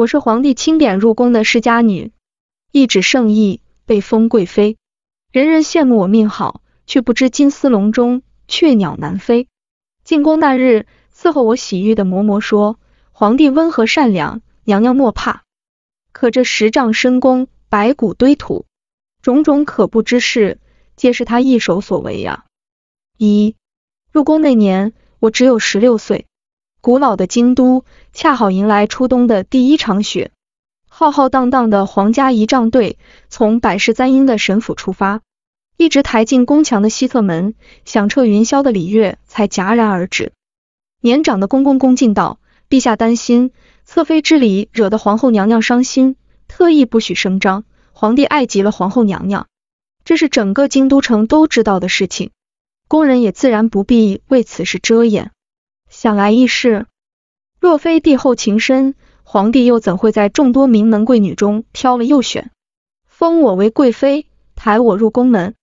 我是皇帝钦点入宫的世家女，一纸圣意被封贵妃，人人羡慕我命好，却不知金丝笼中雀鸟难飞。进宫那日，伺候我洗浴的嬷嬷说，皇帝温和善良，娘娘莫怕。可这十丈深宫，白骨堆土，种种可怖之事，皆是他一手所为呀。一入宫那年，我只有十六岁。古老的京都恰好迎来初冬的第一场雪，浩浩荡荡的皇家仪仗队从百世簪缨的神府出发，一直抬进宫墙的西侧门，响彻云霄的礼乐才戛然而止。年长的公公恭敬道：“陛下担心侧妃之礼惹得皇后娘娘伤心，特意不许声张。皇帝爱极了皇后娘娘，这是整个京都城都知道的事情，宫人也自然不必为此事遮掩。”想来亦是，若非帝后情深，皇帝又怎会在众多名门贵女中挑了又选，封我为贵妃，抬我入宫门？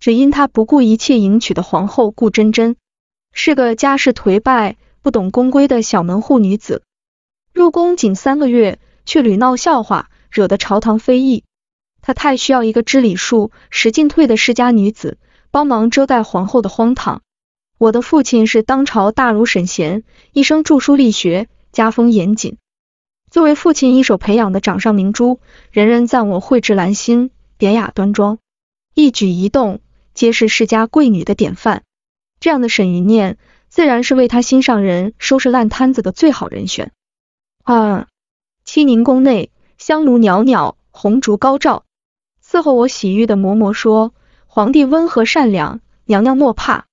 只因他不顾一切迎娶的皇后顾真真，是个家世颓败、不懂宫规的小门户女子，入宫仅三个月，却屡闹笑话，惹得朝堂非议。他太需要一个知礼数、识进退的世家女子，帮忙遮盖皇后的荒唐。我的父亲是当朝大儒沈贤，一生著书立学，家风严谨。作为父亲一手培养的掌上明珠，人人赞我蕙质兰心，典雅端庄，一举一动皆是世家贵女的典范。这样的沈云念，自然是为他心上人收拾烂摊子的最好人选。二，七宁宫内，香炉袅袅，红烛高照，伺候我洗浴的嬷嬷说，皇帝温和善良，娘娘莫怕。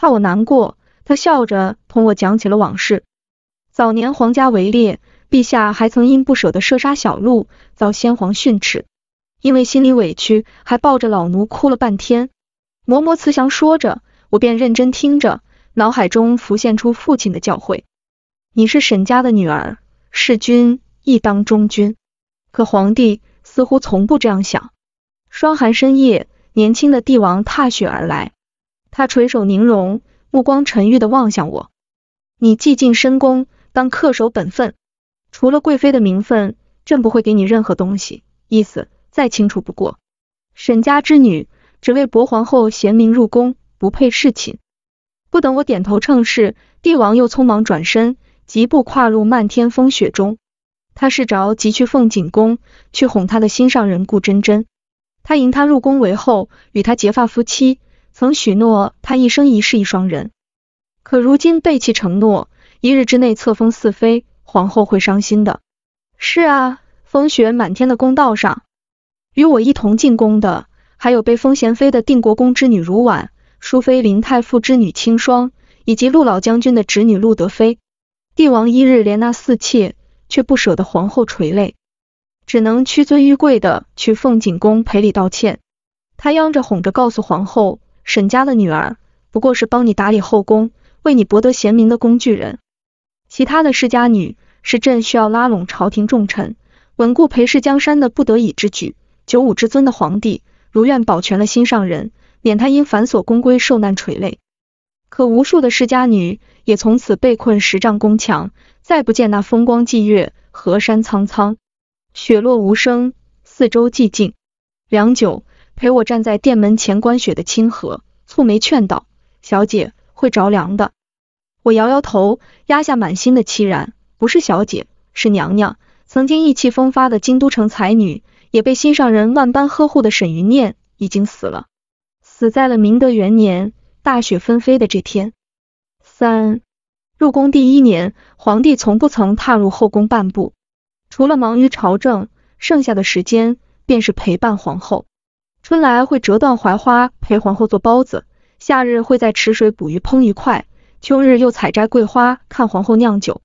怕我难过，他笑着同我讲起了往事。早年皇家围猎，陛下还曾因不舍得射杀小鹿，遭先皇训斥，因为心里委屈，还抱着老奴哭了半天。嬷嬷慈祥说着，我便认真听着，脑海中浮现出父亲的教诲：你是沈家的女儿，弑君亦当忠君。可皇帝似乎从不这样想。霜寒深夜，年轻的帝王踏雪而来。他垂首凝容，目光沉郁的望向我。你既进深宫，当恪守本分。除了贵妃的名分，朕不会给你任何东西，意思再清楚不过。沈家之女，只为博皇后贤明入宫，不配侍寝。不等我点头称是，帝王又匆忙转身，疾步跨入漫天风雪中。他是着急去凤锦宫，去哄他的心上人顾真真。他迎她入宫为后，与她结发夫妻。曾许诺他一生一世一双人，可如今背弃承诺，一日之内册封四妃，皇后会伤心的。是啊，风雪满天的宫道上，与我一同进宫的，还有被封贤妃的定国公之女如婉、淑妃林太傅之女清霜，以及陆老将军的侄女陆德妃。帝王一日连纳四妾，却不舍得皇后垂泪，只能屈尊玉贵的去凤锦宫赔礼道歉。他央着哄着告诉皇后。沈家的女儿不过是帮你打理后宫，为你博得贤明的工具人，其他的世家女是朕需要拉拢朝廷重臣，稳固裴氏江山的不得已之举。九五之尊的皇帝如愿保全了心上人，免他因繁琐宫规受难垂泪，可无数的世家女也从此被困十丈宫墙，再不见那风光霁月，河山苍苍，雪落无声，四周寂静。良久。陪我站在殿门前观雪的清河蹙眉劝道：“小姐会着凉的。”我摇摇头，压下满心的凄然。不是小姐，是娘娘。曾经意气风发的京都城才女，也被心上人万般呵护的沈云念，已经死了。死在了明德元年大雪纷飞的这天。三入宫第一年，皇帝从不曾踏入后宫半步，除了忙于朝政，剩下的时间便是陪伴皇后。春来会折断槐花陪皇后做包子，夏日会在池水捕鱼烹鱼块，秋日又采摘桂花看皇后酿酒。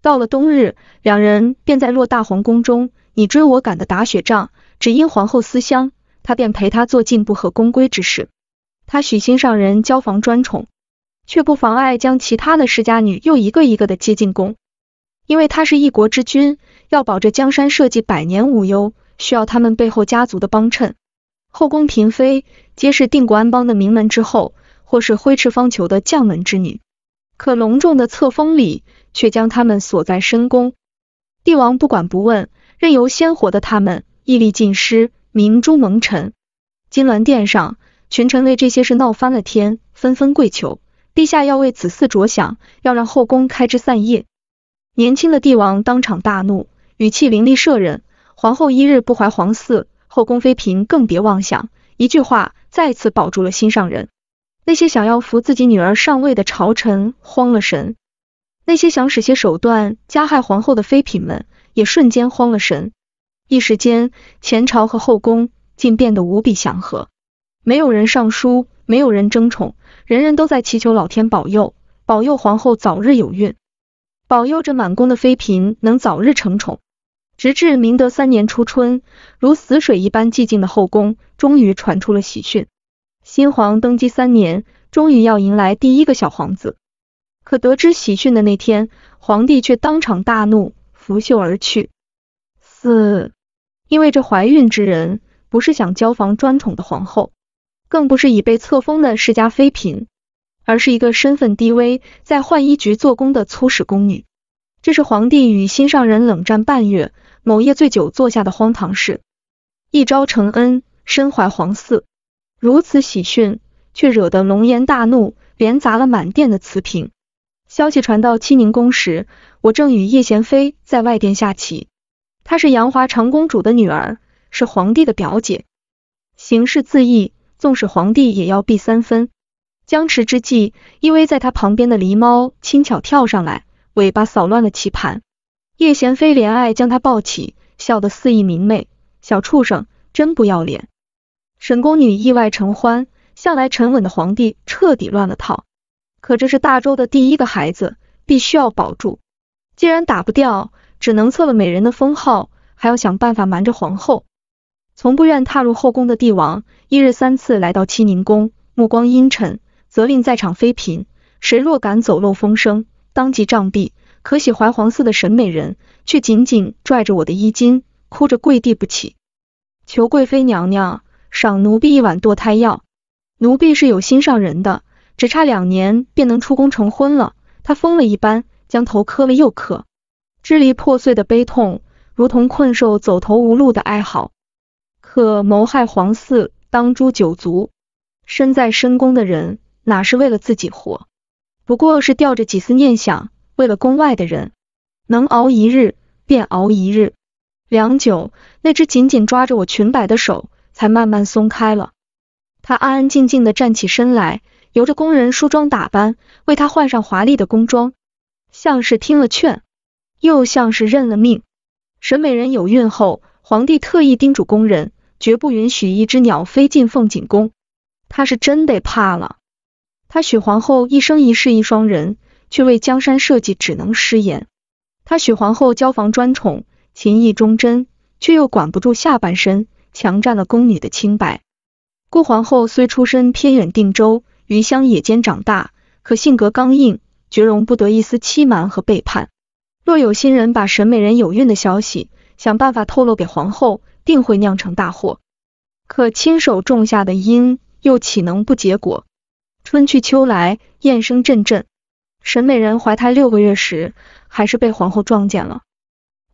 到了冬日，两人便在偌大皇宫中你追我赶的打雪仗。只因皇后思乡，他便陪她做进步和宫规之事。他许心上人交房专宠，却不妨碍将其他的世家女又一个一个的接进宫。因为他是一国之君，要保这江山社稷百年无忧，需要他们背后家族的帮衬。后宫嫔妃皆是定国安邦的名门之后，或是挥斥方遒的将门之女，可隆重的册封礼却将他们锁在深宫，帝王不管不问，任由鲜活的他们屹立尽失，明珠蒙尘。金銮殿上，群臣为这些事闹翻了天，纷纷跪求陛下要为子嗣着想，要让后宫开枝散叶。年轻的帝王当场大怒，语气凌厉慑人，皇后一日不怀皇嗣。后宫妃嫔更别妄想，一句话再次保住了心上人。那些想要扶自己女儿上位的朝臣慌了神，那些想使些手段加害皇后的妃嫔们也瞬间慌了神。一时间，前朝和后宫竟变得无比祥和，没有人上书，没有人争宠，人人都在祈求老天保佑，保佑皇后早日有孕，保佑这满宫的妃嫔能早日成宠。直至明德三年初春，如死水一般寂静的后宫，终于传出了喜讯，新皇登基三年，终于要迎来第一个小皇子。可得知喜讯的那天，皇帝却当场大怒，拂袖而去。四，因为这怀孕之人，不是想交房专宠的皇后，更不是已被册封的世家妃嫔，而是一个身份低微，在浣衣局做工的粗使宫女。这是皇帝与心上人冷战半月。某夜醉酒做下的荒唐事，一朝承恩，身怀皇嗣，如此喜讯却惹得龙颜大怒，连砸了满殿的瓷瓶。消息传到清宁宫时，我正与叶贤妃在外殿下棋，她是杨华长公主的女儿，是皇帝的表姐，行事自意，纵使皇帝也要避三分。僵持之际，依偎在她旁边的狸猫轻巧跳上来，尾巴扫乱了棋盘。叶贤妃怜爱将她抱起，笑得肆意明媚。小畜生，真不要脸！沈宫女意外成欢，向来沉稳的皇帝彻底乱了套。可这是大周的第一个孩子，必须要保住。既然打不掉，只能测了美人的封号，还要想办法瞒着皇后。从不愿踏入后宫的帝王，一日三次来到七宁宫，目光阴沉，责令在场妃嫔，谁若敢走漏风声，当即杖毙。可喜怀皇嗣的沈美人却紧紧拽着我的衣襟，哭着跪地不起，求贵妃娘娘赏奴婢一碗堕胎药。奴婢是有心上人的，只差两年便能出宫成婚了。她疯了一般，将头磕了又磕，支离破碎的悲痛，如同困兽走投无路的哀嚎。可谋害皇嗣，当诛九族。身在深宫的人，哪是为了自己活？不过是吊着几丝念想。为了宫外的人，能熬一日便熬一日。良久，那只紧紧抓着我裙摆的手才慢慢松开了。她安安静静的站起身来，由着宫人梳妆打扮，为她换上华丽的宫装，像是听了劝，又像是认了命。沈美人有孕后，皇帝特意叮嘱宫人，绝不允许一只鸟飞进凤锦宫。他是真得怕了。他许皇后一生一世一双人。却为江山社稷只能失言。他许皇后交房专宠，情意忠贞，却又管不住下半身，强占了宫女的清白。顾皇后虽出身偏远定州，于乡野间长大，可性格刚硬，绝容不得一丝欺瞒和背叛。若有心人把沈美人有孕的消息，想办法透露给皇后，定会酿成大祸。可亲手种下的因，又岂能不结果？春去秋来，燕声阵阵。沈美人怀胎六个月时，还是被皇后撞见了。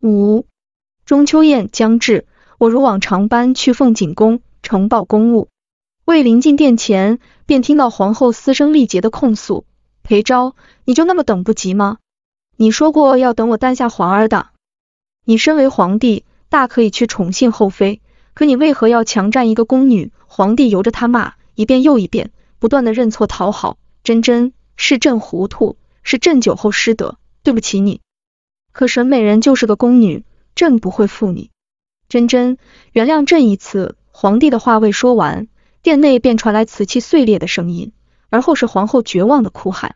五，中秋宴将至，我如往常般去凤锦宫呈报公务，未临近殿前，便听到皇后嘶声力竭的控诉：“裴昭，你就那么等不及吗？你说过要等我诞下皇儿的。你身为皇帝，大可以去宠幸后妃，可你为何要强占一个宫女？皇帝由着她骂，一遍又一遍，不断的认错讨好，真真是朕糊涂。”是朕酒后失德，对不起你。可沈美人就是个宫女，朕不会负你。真真，原谅朕一次。皇帝的话未说完，殿内便传来瓷器碎裂的声音，而后是皇后绝望的哭喊。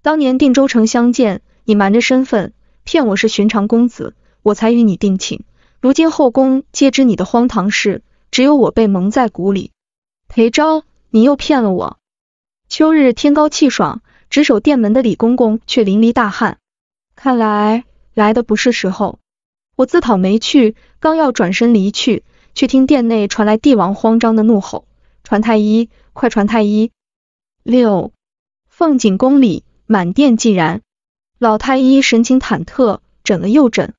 当年定州城相见，你瞒着身份，骗我是寻常公子，我才与你定情。如今后宫皆知你的荒唐事，只有我被蒙在鼓里。裴昭，你又骗了我。秋日天高气爽。值守殿门的李公公却淋漓大汗，看来来的不是时候。我自讨没趣，刚要转身离去，却听殿内传来帝王慌张的怒吼：“传太医，快传太医！”六凤景宫里满殿寂然，老太医神情忐忑，诊了又诊，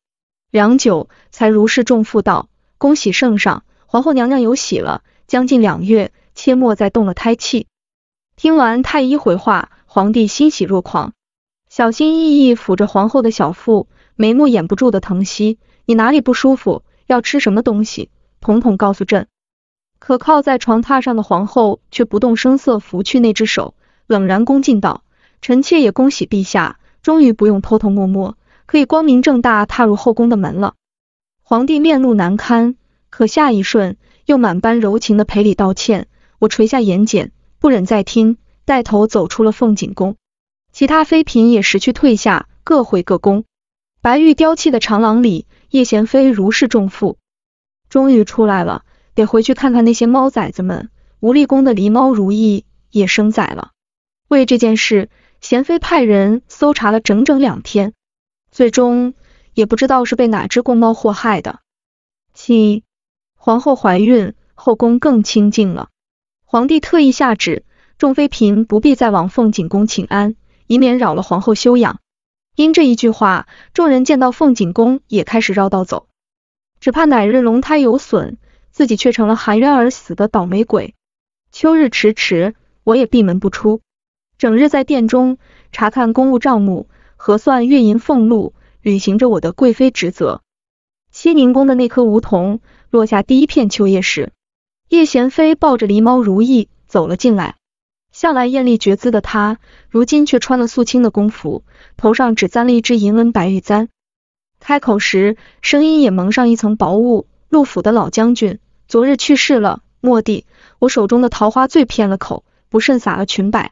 良久才如释重负道：“恭喜圣上，皇后娘娘有喜了，将近两月，切莫再动了胎气。”听完太医回话。皇帝欣喜若狂，小心翼翼抚着皇后的小腹，眉目掩不住的疼惜。你哪里不舒服？要吃什么东西？统统告诉朕。可靠在床榻上的皇后却不动声色拂去那只手，冷然恭敬道：“臣妾也恭喜陛下，终于不用偷偷摸摸，可以光明正大踏入后宫的门了。”皇帝面露难堪，可下一瞬又满般柔情的赔礼道歉。我垂下眼睑，不忍再听。带头走出了凤锦宫，其他妃嫔也识趣退下，各回各宫。白玉雕砌的长廊里，叶贤妃如释重负，终于出来了，得回去看看那些猫崽子们。无立宫的狸猫如意也生崽了，为这件事，贤妃派人搜查了整整两天，最终也不知道是被哪只公猫祸害的。七皇后怀孕，后宫更清静了，皇帝特意下旨。众妃嫔不必再往凤景宫请安，以免扰了皇后休养。因这一句话，众人见到凤景宫也开始绕道走。只怕哪日龙胎有损，自己却成了含冤而死的倒霉鬼。秋日迟迟，我也闭门不出，整日在殿中查看公务账目，核算月银俸禄，履行着我的贵妃职责。西宁宫的那棵梧桐落下第一片秋叶时，叶贤妃抱着狸猫如意走了进来。向来艳丽绝姿的她，如今却穿了素青的宫服，头上只簪了一只银纹白玉簪，开口时声音也蒙上一层薄雾。陆府的老将军昨日去世了，莫地，我手中的桃花醉偏了口，不慎洒了裙摆。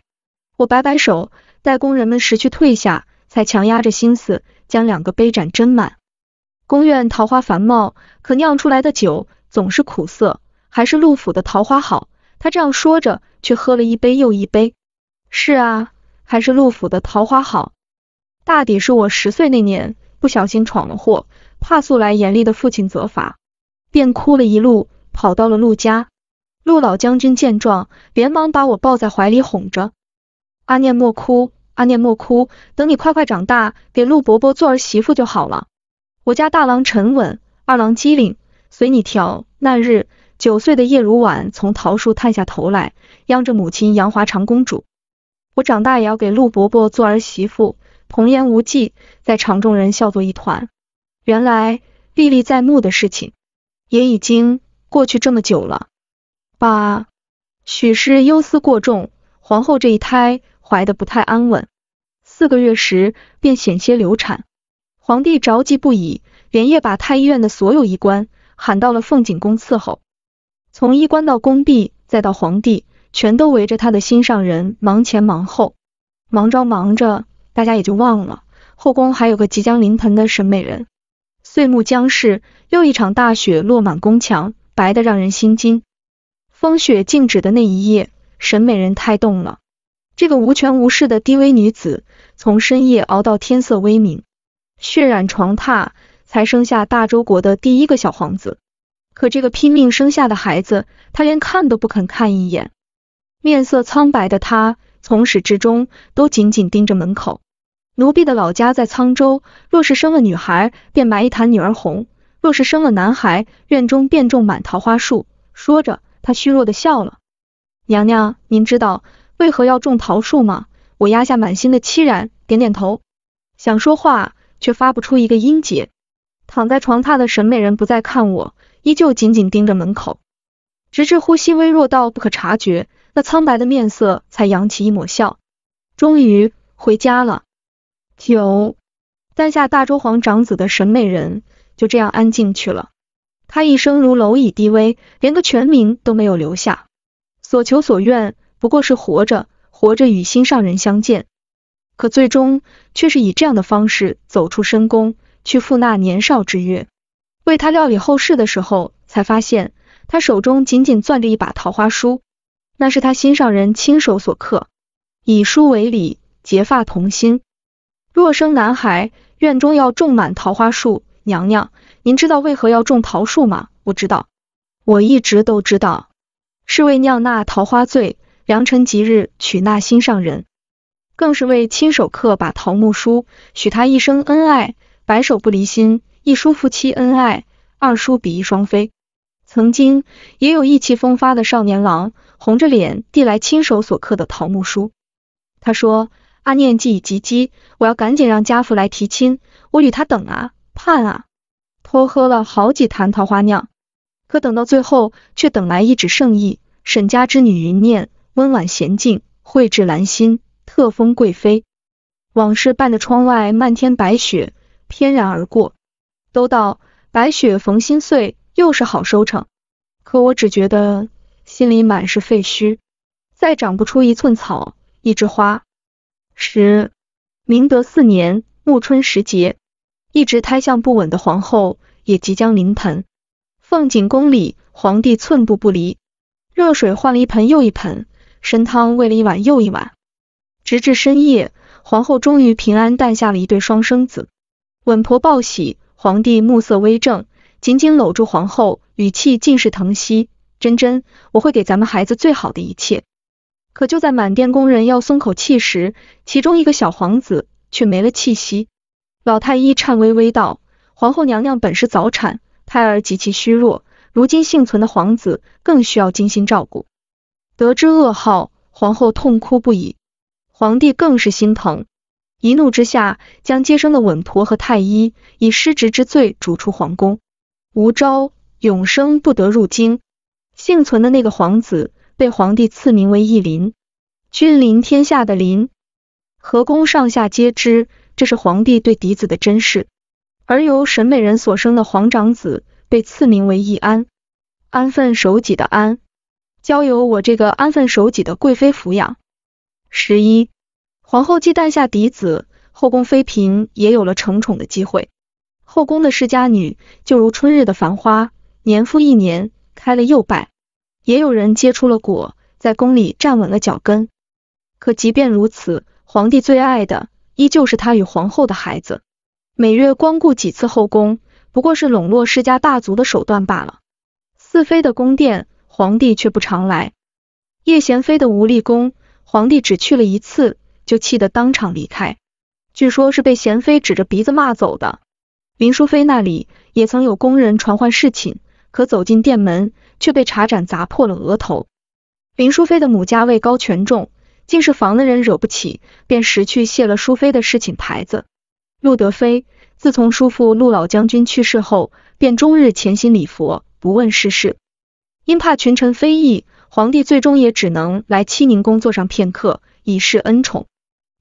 我摆摆手，待宫人们识趣退下，才强压着心思将两个杯盏斟满。宫院桃花繁茂，可酿出来的酒总是苦涩，还是陆府的桃花好。他这样说着。却喝了一杯又一杯。是啊，还是陆府的桃花好。大抵是我十岁那年不小心闯了祸，怕素来严厉的父亲责罚，便哭了一路，跑到了陆家。陆老将军见状，连忙把我抱在怀里哄着：“阿念莫哭，阿念莫哭，等你快快长大，给陆伯伯做儿媳妇就好了。我家大郎沉稳，二郎机灵，随你挑。”那日。九岁的叶如婉从桃树探下头来，央着母亲杨华长公主：“我长大也要给陆伯伯做儿媳妇。”童言无忌，在场众人笑作一团。原来历历在目的事情，也已经过去这么久了。八许氏忧思过重，皇后这一胎怀得不太安稳，四个月时便险些流产。皇帝着急不已，连夜把太医院的所有医官喊到了凤景宫伺候。从衣冠到宫婢，再到皇帝，全都围着他的心上人忙前忙后，忙着忙着，大家也就忘了后宫还有个即将临盆的沈美人。岁暮将逝，又一场大雪落满宫墙，白得让人心惊。风雪静止的那一夜，沈美人胎动了。这个无权无势的低微女子，从深夜熬到天色微明，血染床榻，才生下大周国的第一个小皇子。可这个拼命生下的孩子，他连看都不肯看一眼。面色苍白的他，从始至终都紧紧盯着门口。奴婢的老家在沧州，若是生了女孩，便埋一坛女儿红；若是生了男孩，院中便种满桃花树。说着，他虚弱的笑了。娘娘，您知道为何要种桃树吗？我压下满心的凄然，点点头，想说话却发不出一个音节。躺在床榻的沈美人不再看我。依旧紧紧盯着门口，直至呼吸微弱到不可察觉，那苍白的面色才扬起一抹笑。终于回家了。九，丹下大周皇长子的沈美人就这样安静去了。他一生如蝼蚁低微，连个全名都没有留下。所求所愿不过是活着，活着与心上人相见。可最终却是以这样的方式走出深宫，去赴那年少之约。为他料理后事的时候，才发现他手中紧紧攥着一把桃花书，那是他心上人亲手所刻，以书为礼，结发同心。若生男孩，院中要种满桃花树。娘娘，您知道为何要种桃树吗？我知道，我一直都知道，是为酿那桃花醉，良辰吉日娶那心上人，更是为亲手刻把桃木书，许他一生恩爱，白首不离心。一书夫妻恩爱，二书比翼双飞。曾经也有意气风发的少年郎，红着脸递来亲手所刻的桃木梳。他说：“阿念既已及笄，我要赶紧让家父来提亲。我与他等啊盼啊，偷喝了好几坛桃花酿，可等到最后却等来一纸圣意。沈家之女云念，温婉娴静，蕙质兰心，特封贵妃。往事伴着窗外漫天白雪，翩然而过。”都道白雪逢新岁，又是好收成。可我只觉得心里满是废墟，再长不出一寸草，一枝花。十，明德四年暮春时节，一直胎相不稳的皇后也即将临盆。凤景宫里，皇帝寸步不离，热水换了一盆又一盆，参汤喂了一碗又一碗，直至深夜，皇后终于平安诞下了一对双生子。稳婆报喜。皇帝目色微正，紧紧搂住皇后，语气尽是疼惜。珍珍，我会给咱们孩子最好的一切。可就在满殿宫人要松口气时，其中一个小皇子却没了气息。老太医颤巍巍道，皇后娘娘本是早产，胎儿极其虚弱，如今幸存的皇子更需要精心照顾。得知噩耗，皇后痛哭不已，皇帝更是心疼。一怒之下，将接生的稳婆和太医以失职之罪逐出皇宫，无招永生不得入京。幸存的那个皇子被皇帝赐名为义林，君临天下的林，和宫上下皆知，这是皇帝对嫡子的珍视。而由沈美人所生的皇长子被赐名为义安，安分守己的安，交由我这个安分守己的贵妃抚养。十一。皇后既诞下嫡子，后宫妃嫔也有了承宠的机会。后宫的世家女，就如春日的繁花，年复一年，开了又败。也有人结出了果，在宫里站稳了脚跟。可即便如此，皇帝最爱的，依旧是他与皇后的孩子。每月光顾几次后宫，不过是笼络世家大族的手段罢了。四妃的宫殿，皇帝却不常来。叶贤妃的无力宫，皇帝只去了一次。就气得当场离开，据说是被贤妃指着鼻子骂走的。林淑妃那里也曾有宫人传唤侍寝，可走进殿门却被茶盏砸破了额头。林淑妃的母家位高权重，进是房的人惹不起，便识趣卸了淑妃的侍寝牌子。陆德妃自从叔父陆老将军去世后，便终日潜心礼佛，不问世事。因怕群臣非议，皇帝最终也只能来七宁宫坐上片刻，以示恩宠。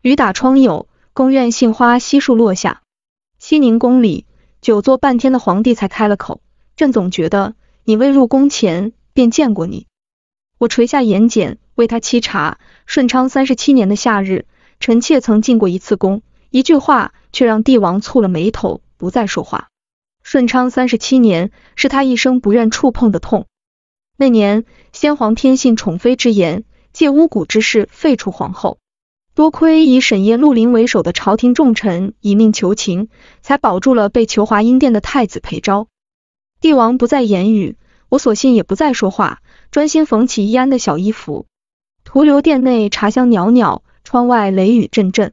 雨打窗牖，宫苑杏花悉数落下。西宁宫里，久坐半天的皇帝才开了口：“朕总觉得你未入宫前便见过你。”我垂下眼睑，为他沏茶。顺昌三十七年的夏日，臣妾曾进过一次宫，一句话却让帝王蹙了眉头，不再说话。顺昌三十七年，是他一生不愿触碰的痛。那年，先皇天信宠妃之言，借巫蛊之事废除皇后。多亏以沈夜、陆林为首的朝廷重臣以命求情，才保住了被囚华阴殿的太子裴昭。帝王不再言语，我索性也不再说话，专心缝起伊安的小衣服，徒留殿内茶香袅袅，窗外雷雨阵阵。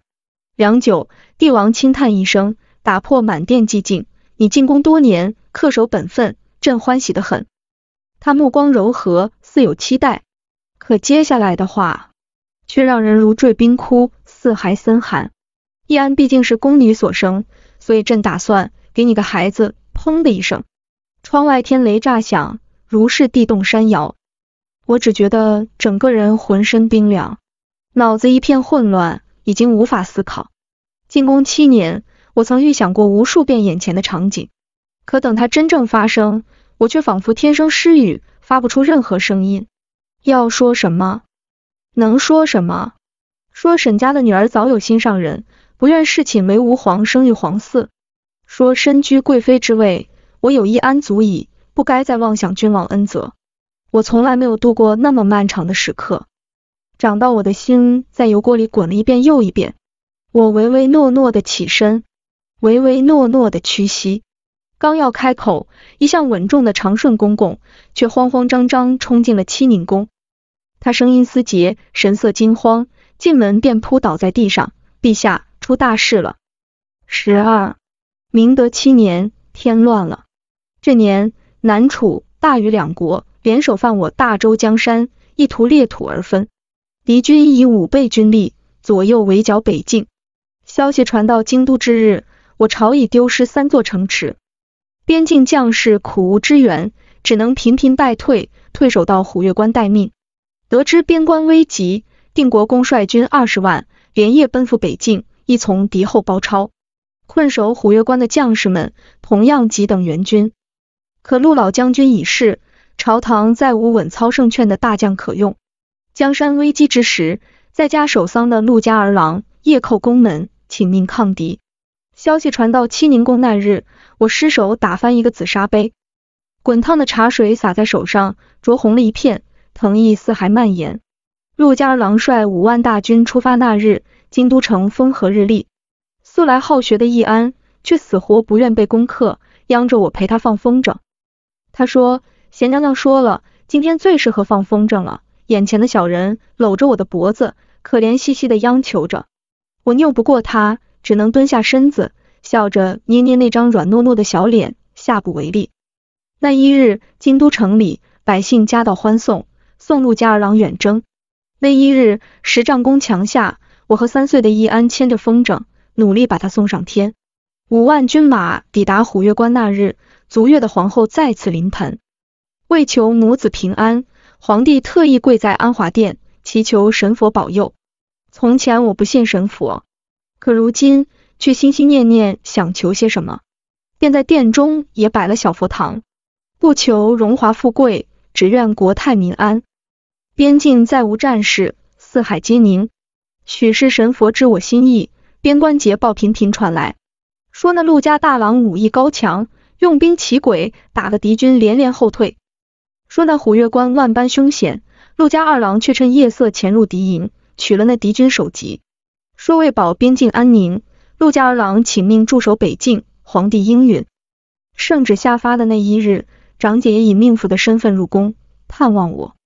良久，帝王轻叹一声，打破满殿寂静。你进宫多年，恪守本分，朕欢喜的很。他目光柔和，似有期待。可接下来的话。却让人如坠冰窟，似海森寒。易安毕竟是宫女所生，所以朕打算给你个孩子。砰的一声，窗外天雷炸响，如是地动山摇。我只觉得整个人浑身冰凉，脑子一片混乱，已经无法思考。进宫七年，我曾预想过无数遍眼前的场景，可等它真正发生，我却仿佛天生失语，发不出任何声音。要说什么？能说什么？说沈家的女儿早有心上人，不愿侍寝为吾皇生育皇嗣。说身居贵妃之位，我有一安足矣，不该再妄想君王恩泽。我从来没有度过那么漫长的时刻，长到我的心在油锅里滚了一遍又一遍。我唯唯诺诺的起身，唯唯诺诺的屈膝，刚要开口，一向稳重的长顺公公却慌慌张张冲进了七宁宫。他声音嘶竭，神色惊慌，进门便扑倒在地上。陛下，出大事了！十二明德七年，天乱了。这年，南楚、大禹两国联手犯我大周江山，意图裂土而分。敌军以五倍军力左右围剿北境。消息传到京都之日，我朝已丢失三座城池，边境将士苦无支援，只能频频败退，退守到虎跃关待命。得知边关危急，定国公率军二十万，连夜奔赴北境，一从敌后包抄。困守虎跃关的将士们同样急等援军，可陆老将军已逝，朝堂再无稳操胜券的大将可用。江山危机之时，在家守丧的陆家儿郎夜叩宫门，请命抗敌。消息传到七宁宫那日，我失手打翻一个紫砂杯，滚烫的茶水洒在手上，灼红了一片。曾义四海蔓延，陆家郎率五万大军出发那日，京都城风和日丽。素来好学的易安，却死活不愿被攻克，央着我陪他放风筝。他说：“贤娘娘说了，今天最适合放风筝了。”眼前的小人搂着我的脖子，可怜兮兮的央求着。我拗不过他，只能蹲下身子，笑着捏捏那张软糯糯的小脸。下不为例。那一日，京都城里百姓夹道欢送。送陆家二郎远征那一日，十丈宫墙下，我和三岁的易安牵着风筝，努力把他送上天。五万军马抵达虎月关那日，足月的皇后再次临盆。为求母子平安，皇帝特意跪在安华殿祈求神佛保佑。从前我不信神佛，可如今却心心念念想求些什么，便在殿中也摆了小佛堂。不求荣华富贵，只愿国泰民安。边境再无战事，四海皆宁。许是神佛知我心意，边关捷报频频传来，说那陆家大郎武艺高强，用兵奇诡，打得敌军连连后退。说那虎月关万般凶险，陆家二郎却趁夜色潜入敌营，取了那敌军首级。说为保边境安宁，陆家二郎请命驻守北境，皇帝应允。圣旨下发的那一日，长姐也以命妇的身份入宫探望我。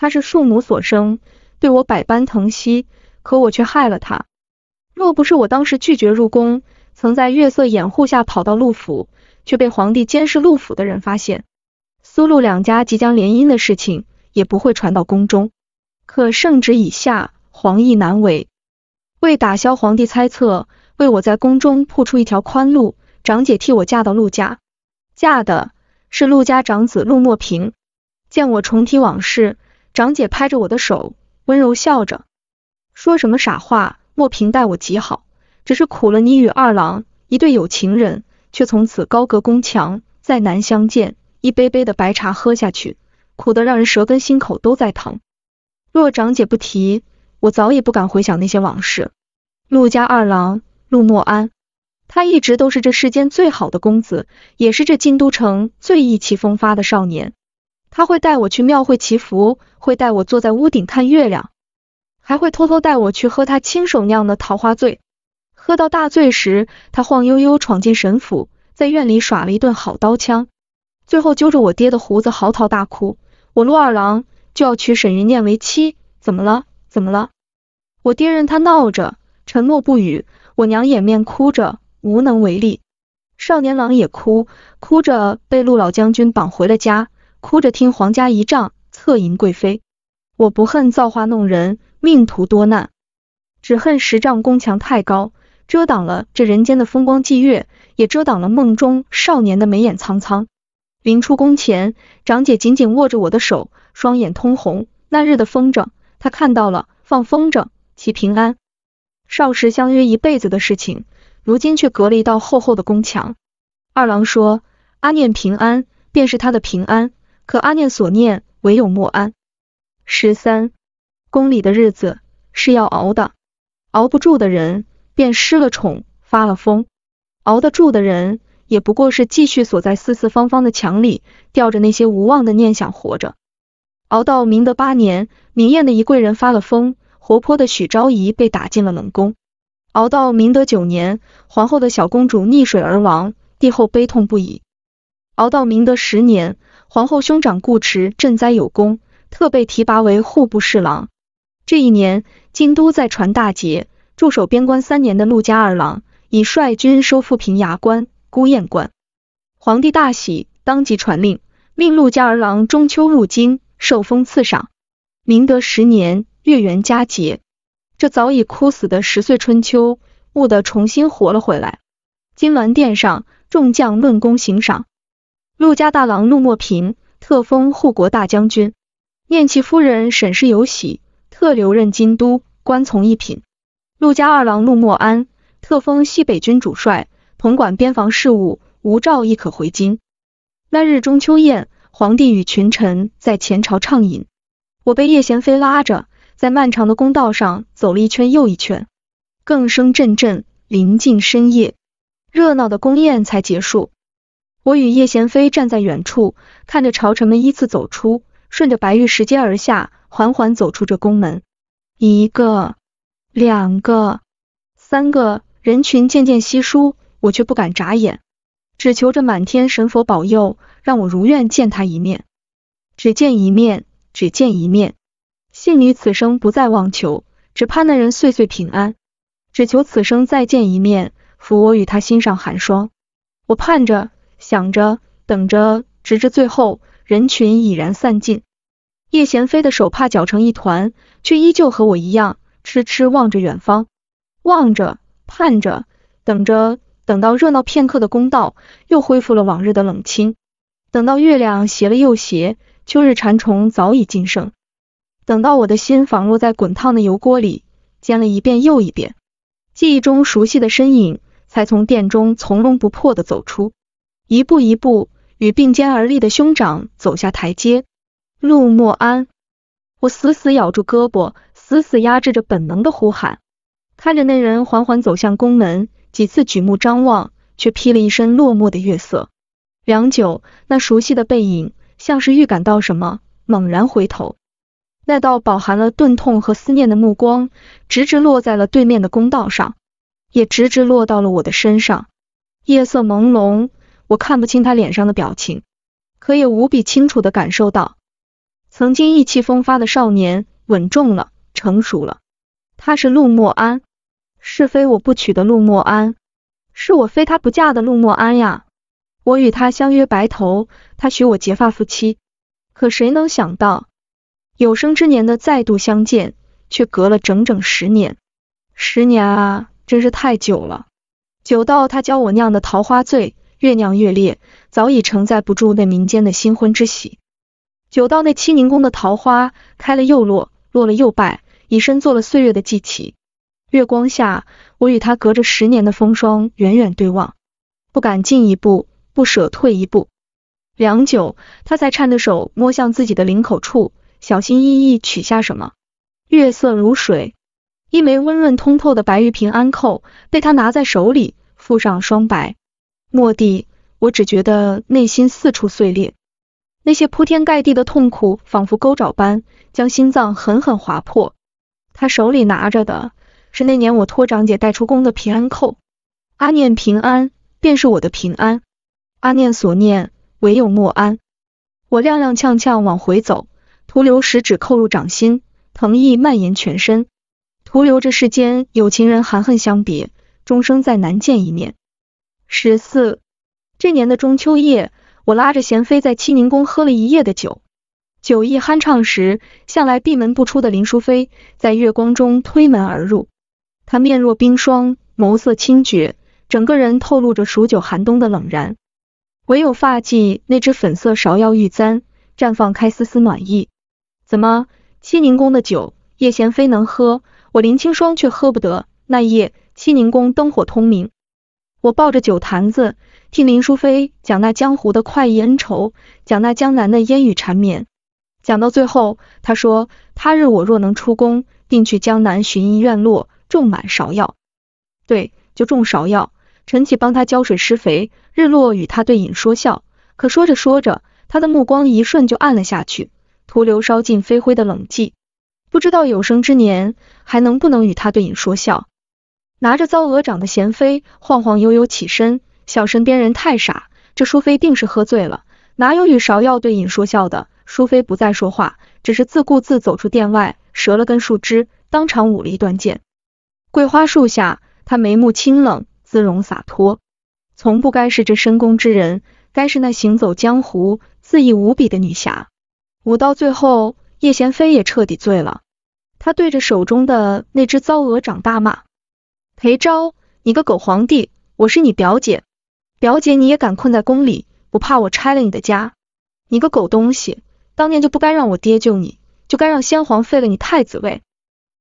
他是庶母所生，对我百般疼惜，可我却害了他。若不是我当时拒绝入宫，曾在月色掩护下跑到陆府，却被皇帝监视陆府的人发现苏陆两家即将联姻的事情，也不会传到宫中。可圣旨已下，皇意难违。为打消皇帝猜测，为我在宫中铺出一条宽路，长姐替我嫁到陆家，嫁的是陆家长子陆莫平。见我重提往事。长姐拍着我的手，温柔笑着，说什么傻话。莫平待我极好，只是苦了你与二郎，一对有情人，却从此高阁宫墙，再难相见。一杯杯的白茶喝下去，苦得让人舌根心口都在疼。若长姐不提，我早已不敢回想那些往事。陆家二郎陆默安，他一直都是这世间最好的公子，也是这京都城最意气风发的少年。他会带我去庙会祈福，会带我坐在屋顶看月亮，还会偷偷带我去喝他亲手酿的桃花醉。喝到大醉时，他晃悠悠闯进沈府，在院里耍了一顿好刀枪，最后揪着我爹的胡子嚎啕大哭。我陆二郎就要娶沈云念为妻，怎么了？怎么了？我爹任他闹着，沉默不语。我娘掩面哭着，无能为力。少年郎也哭，哭着被陆老将军绑回了家。哭着听皇家仪仗，侧迎贵妃。我不恨造化弄人，命途多难，只恨十丈宫墙太高，遮挡了这人间的风光霁月，也遮挡了梦中少年的眉眼苍苍。临出宫前，长姐紧紧握着我的手，双眼通红。那日的风筝，她看到了，放风筝祈平安。少时相约一辈子的事情，如今却隔了一道厚厚的宫墙。二郎说：“阿念平安，便是他的平安。”可阿念所念唯有默安。十三宫里的日子是要熬的，熬不住的人便失了宠，发了疯；熬得住的人，也不过是继续锁在四四方方的墙里，吊着那些无望的念想活着。熬到明德八年，明艳的一贵人发了疯；活泼的许昭仪被打进了冷宫。熬到明德九年，皇后的小公主溺水而亡，帝后悲痛不已。熬到明德十年。皇后兄长顾持赈灾有功，特被提拔为户部侍郎。这一年，京都在传大捷，驻守边关三年的陆家二郎，已率军收复平崖关、孤雁关。皇帝大喜，当即传令，命陆家二郎中秋入京，受封赐赏。明德十年月圆佳节，这早已枯死的十岁春秋，不得重新活了回来。金銮殿上，众将论功行赏。陆家大郎陆墨平特封护国大将军，念其夫人沈氏有喜，特留任京都，官从一品。陆家二郎陆墨安特封西北军主帅，统管边防事务，无诏亦可回京。那日中秋宴，皇帝与群臣在前朝畅饮。我被叶贤妃拉着，在漫长的宫道上走了一圈又一圈。更声阵阵，临近深夜，热闹的宫宴才结束。我与叶贤妃站在远处，看着朝臣们依次走出，顺着白玉石阶而下，缓缓走出这宫门。一个、两个、三个，人群渐渐稀疏，我却不敢眨眼，只求这满天神佛保佑，让我如愿见他一面。只见一面，只见一面，信女此生不再妄求，只盼那人岁岁平安，只求此生再见一面，抚我与他心上寒霜。我盼着。想着，等着，直至最后，人群已然散尽，叶贤妃的手帕搅成一团，却依旧和我一样，痴痴望着远方，望着，盼着，等着，等到热闹片刻的公道又恢复了往日的冷清，等到月亮斜了又斜，秋日蝉虫早已噤声，等到我的心仿若在滚烫的油锅里煎了一遍又一遍，记忆中熟悉的身影才从殿中从容不迫的走出。一步一步与并肩而立的兄长走下台阶，陆默安，我死死咬住胳膊，死死压制着本能的呼喊，看着那人缓缓走向宫门，几次举目张望，却披了一身落寞的月色。良久，那熟悉的背影像是预感到什么，猛然回头，那道饱含了钝痛和思念的目光，直直落在了对面的公道上，也直直落到了我的身上。夜色朦胧。我看不清他脸上的表情，可也无比清楚的感受到，曾经意气风发的少年稳重了，成熟了。他是陆默安，是非我不娶的陆默安，是我非他不嫁的陆默安呀！我与他相约白头，他许我结发夫妻，可谁能想到，有生之年的再度相见，却隔了整整十年，十年啊，真是太久了，久到他教我酿的桃花醉。越酿越烈，早已承载不住那民间的新婚之喜。久到那七宁宫的桃花开了又落，落了又败，以身做了岁月的祭旗。月光下，我与他隔着十年的风霜，远远对望，不敢进一步，不舍退一步。良久，他才颤着手摸向自己的领口处，小心翼翼取下什么。月色如水，一枚温润通透的白玉平安扣被他拿在手里，覆上霜白。莫地，我只觉得内心四处碎裂，那些铺天盖地的痛苦仿佛钩爪般将心脏狠狠划破。他手里拿着的是那年我托长姐带出宫的平安扣，阿念平安便是我的平安，阿念所念唯有莫安。我踉踉跄跄往回走，徒留十指扣入掌心，疼意蔓延全身，徒留这世间有情人含恨相别，终生再难见一面。十四，这年的中秋夜，我拉着娴妃在清宁宫喝了一夜的酒，酒意酣畅时，向来闭门不出的林淑妃在月光中推门而入，她面若冰霜，眸色清绝，整个人透露着数九寒冬的冷然，唯有发髻那只粉色芍药玉簪绽放开丝丝暖意。怎么清宁宫的酒，叶娴妃能喝，我林清霜却喝不得。那夜清宁宫灯火通明。我抱着酒坛子，听林淑妃讲那江湖的快意恩仇，讲那江南的烟雨缠绵。讲到最后，她说，他日我若能出宫，定去江南寻一院落，种满芍药，对，就种芍药。陈启帮他浇水施肥，日落与他对饮说笑。可说着说着，他的目光一瞬就暗了下去，徒留烧尽飞灰的冷寂。不知道有生之年还能不能与他对饮说笑。拿着糟鹅掌的贤妃晃晃悠悠起身，笑身边人太傻，这淑妃定是喝醉了，哪有与芍药对饮说笑的？淑妃不再说话，只是自顾自走出殿外，折了根树枝，当场舞了一段剑。桂花树下，她眉目清冷，姿容洒脱，从不该是这深宫之人，该是那行走江湖、恣意无比的女侠。舞到最后，叶贤妃也彻底醉了，她对着手中的那只糟鹅掌大骂。裴昭，你个狗皇帝，我是你表姐，表姐你也敢困在宫里，不怕我拆了你的家？你个狗东西，当年就不该让我爹救你，就该让先皇废了你太子位。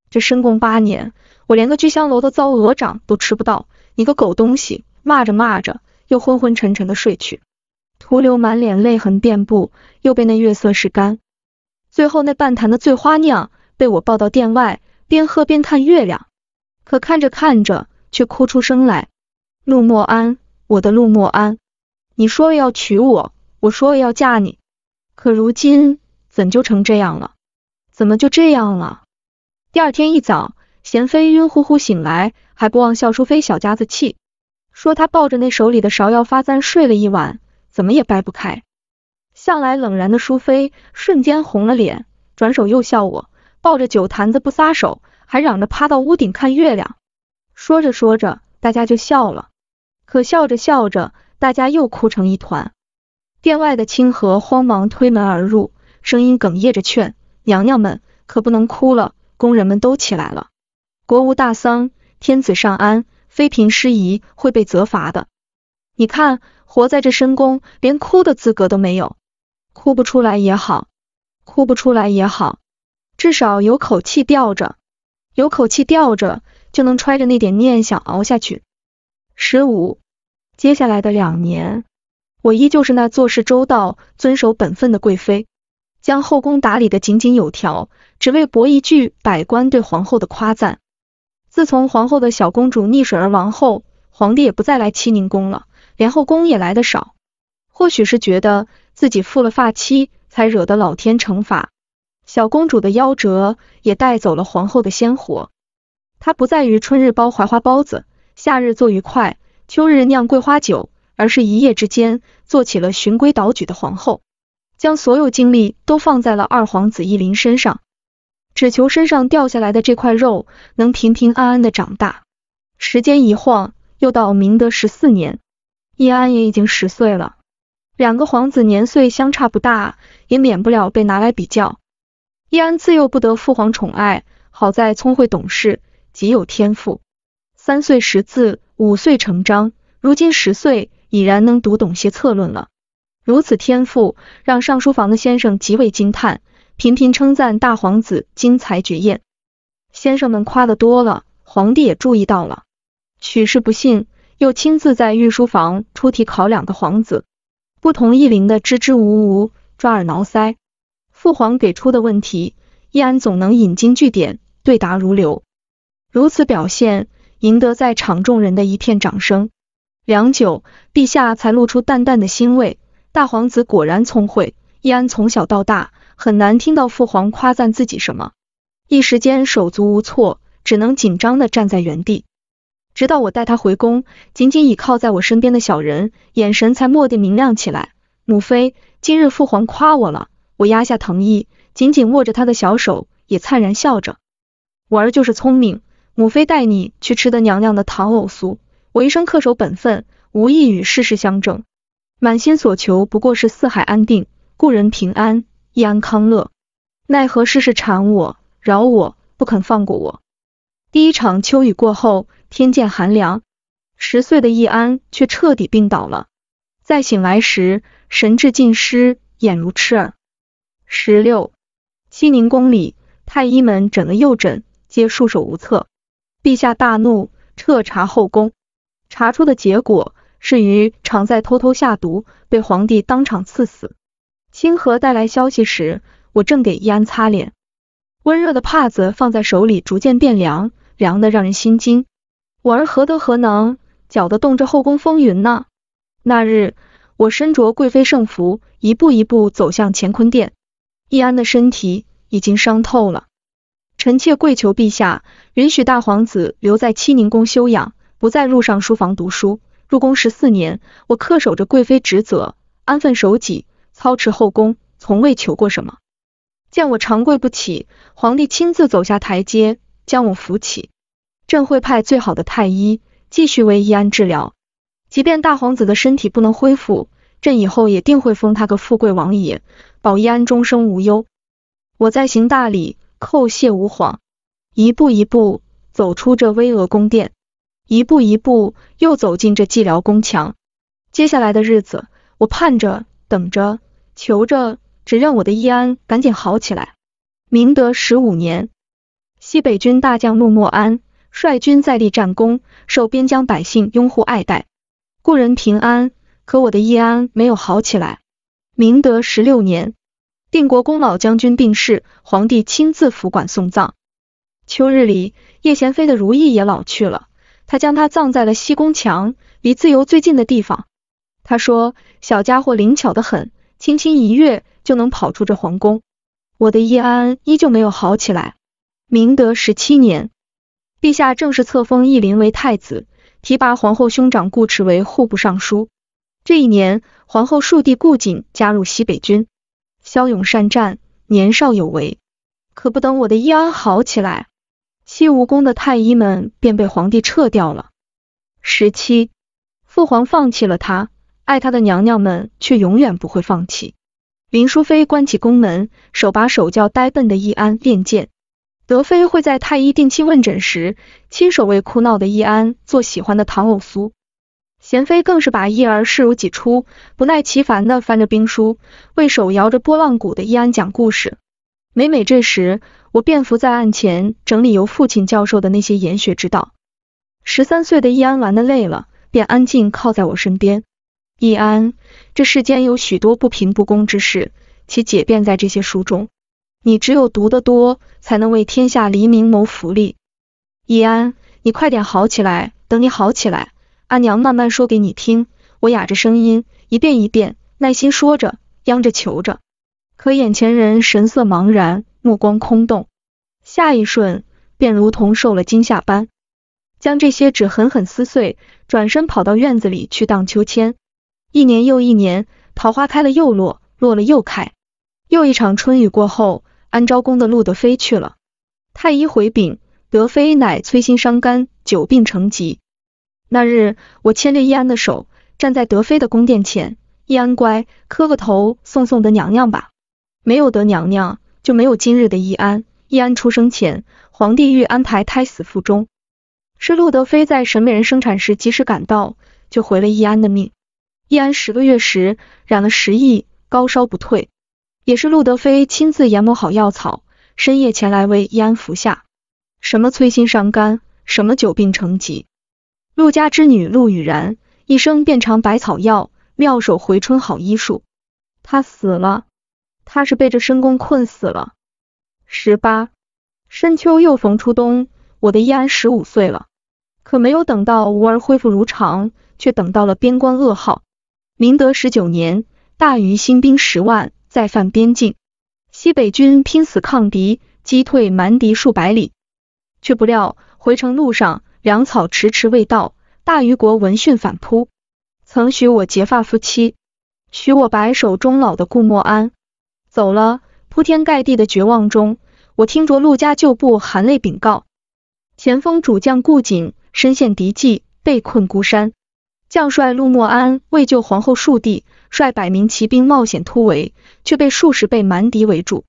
这深宫八年，我连个聚香楼的糟鹅掌都吃不到，你个狗东西，骂着骂着又昏昏沉沉的睡去，徒留满脸泪痕遍布，又被那月色拭干。最后那半坛的醉花酿被我抱到殿外，边喝边看月亮。可看着看着，却哭出声来。陆默安，我的陆默安，你说要娶我，我说要嫁你，可如今怎就成这样了？怎么就这样了？第二天一早，贤妃晕乎乎醒来，还不忘笑淑妃小家子气，说她抱着那手里的芍药发簪睡了一晚，怎么也掰不开。向来冷然的淑妃瞬间红了脸，转手又笑我抱着酒坛子不撒手。还嚷着趴到屋顶看月亮，说着说着，大家就笑了，可笑着笑着，大家又哭成一团。殿外的清河慌忙推门而入，声音哽咽着劝：娘娘们可不能哭了，宫人们都起来了。国无大丧，天子上安，妃嫔失仪会被责罚的。你看，活在这深宫，连哭的资格都没有，哭不出来也好，哭不出来也好，至少有口气吊着。有口气吊着，就能揣着那点念想熬下去。十五，接下来的两年，我依旧是那做事周到、遵守本分的贵妃，将后宫打理的井井有条，只为博一句百官对皇后的夸赞。自从皇后的小公主溺水而亡后，皇帝也不再来七宁宫了，连后宫也来的少。或许是觉得自己负了发妻，才惹得老天惩罚。小公主的夭折也带走了皇后的鲜活，她不再于春日包槐花包子，夏日做鱼块，秋日酿桂花酒，而是一夜之间做起了循规蹈矩的皇后，将所有精力都放在了二皇子义林身上，只求身上掉下来的这块肉能平平安安的长大。时间一晃，又到明德十四年，义安也已经十岁了。两个皇子年岁相差不大，也免不了被拿来比较。易安自幼不得父皇宠爱，好在聪慧懂事，极有天赋。三岁识字，五岁成章，如今十岁已然能读懂些策论了。如此天赋，让上书房的先生极为惊叹，频频称赞大皇子精才绝艳。先生们夸的多了，皇帝也注意到了，许是不信，又亲自在御书房出题考两个皇子，不同意林的支支吾吾，抓耳挠腮。父皇给出的问题，易安总能引经据典，对答如流，如此表现赢得在场众人的一片掌声。良久，陛下才露出淡淡的欣慰，大皇子果然聪慧。易安从小到大，很难听到父皇夸赞自己什么，一时间手足无措，只能紧张的站在原地。直到我带他回宫，紧紧倚靠在我身边的小人，眼神才蓦地明亮起来。母妃，今日父皇夸我了。我压下疼意，紧紧握着他的小手，也灿然笑着。我儿就是聪明，母妃带你去吃的娘娘的糖藕酥。我一生恪守本分，无意与世事相争，满心所求不过是四海安定，故人平安，易安康乐。奈何世事缠我，饶我不肯放过我。第一场秋雨过后，天渐寒凉，十岁的易安却彻底病倒了。再醒来时，神志尽失，眼如痴耳。十六，西宁宫里，太医们诊了又诊，皆束手无策。陛下大怒，彻查后宫，查出的结果是于常在偷偷下毒，被皇帝当场赐死。清河带来消息时，我正给易安擦脸，温热的帕子放在手里，逐渐变凉，凉的让人心惊。我儿何德何能，搅得动这后宫风云呢？那日，我身着贵妃盛服，一步一步走向乾坤殿。易安的身体已经伤透了，臣妾跪求陛下允许大皇子留在七宁宫休养，不再入上书房读书。入宫十四年，我恪守着贵妃职责，安分守己，操持后宫，从未求过什么。见我长跪不起，皇帝亲自走下台阶，将我扶起。朕会派最好的太医继续为易安治疗，即便大皇子的身体不能恢复。朕以后也定会封他个富贵王爷，保易安终生无忧。我再行大礼，叩谢吾皇。一步一步走出这巍峨宫殿，一步一步又走进这寂寥宫墙。接下来的日子，我盼着、等着、求着，只愿我的一安赶紧好起来。明德十五年，西北军大将陆默安率军再立战功，受边疆百姓拥护爱戴。故人平安。可我的易安没有好起来。明德十六年，定国公老将军病逝，皇帝亲自扶管送葬。秋日里，叶贤妃的如意也老去了，他将他葬在了西宫墙离自由最近的地方。他说：“小家伙灵巧的很，轻轻一跃就能跑出这皇宫。”我的易安依旧没有好起来。明德十七年，陛下正式册封易林为太子，提拔皇后兄长顾炽为户部尚书。这一年，皇后庶弟顾景加入西北军，骁勇善战，年少有为。可不等我的易安好起来，西吴宫的太医们便被皇帝撤掉了。十七，父皇放弃了他，爱他的娘娘们却永远不会放弃。林淑妃关起宫门，手把手教呆笨的易安练剑。德妃会在太医定期问诊时，亲手为哭闹的易安做喜欢的糖藕酥。贤妃更是把义儿视如己出，不耐其烦地翻着兵书，为手摇着拨浪鼓的易安讲故事。每每这时，我便伏在案前整理由父亲教授的那些研学之道。十三岁的易安玩的累了，便安静靠在我身边。易安，这世间有许多不平不公之事，其解便在这些书中。你只有读得多，才能为天下黎民谋福利。易安，你快点好起来，等你好起来。阿娘慢慢说给你听，我哑着声音一遍一遍耐心说着，央着求着，可眼前人神色茫然，目光空洞，下一瞬便如同受了惊吓般，将这些纸狠狠撕碎，转身跑到院子里去荡秋千。一年又一年，桃花开了又落，落了又开，又一场春雨过后，安昭宫的路德妃去了，太医回禀，德妃乃摧心伤肝，久病成疾。那日，我牵着易安的手，站在德妃的宫殿前。易安乖，磕个头，送送德娘娘吧。没有德娘娘，就没有今日的易安。易安出生前，皇帝欲安排胎死腹中，是路德妃在沈美人生产时及时赶到，救回了易安的命。易安十个月时染了十疫，高烧不退，也是路德妃亲自研磨好药草，深夜前来为易安服下。什么摧心伤肝，什么久病成疾。陆家之女陆羽然，一生遍尝百草药，妙手回春，好医术。她死了，她是被这深宫困死了。十八，深秋又逢初冬，我的依安十五岁了，可没有等到吾儿恢复如常，却等到了边关噩耗。明德十九年，大禹兴兵十万，再犯边境，西北军拼死抗敌，击退蛮敌数百里，却不料回城路上。粮草迟迟未到，大虞国闻讯反扑。曾许我结发夫妻，许我白首终老的顾莫安走了。铺天盖地的绝望中，我听着陆家旧部含泪禀告：前锋主将顾景身陷敌计，被困孤山；将帅陆莫安为救皇后庶弟，率百名骑兵冒险突围，却被数十倍蛮敌围住，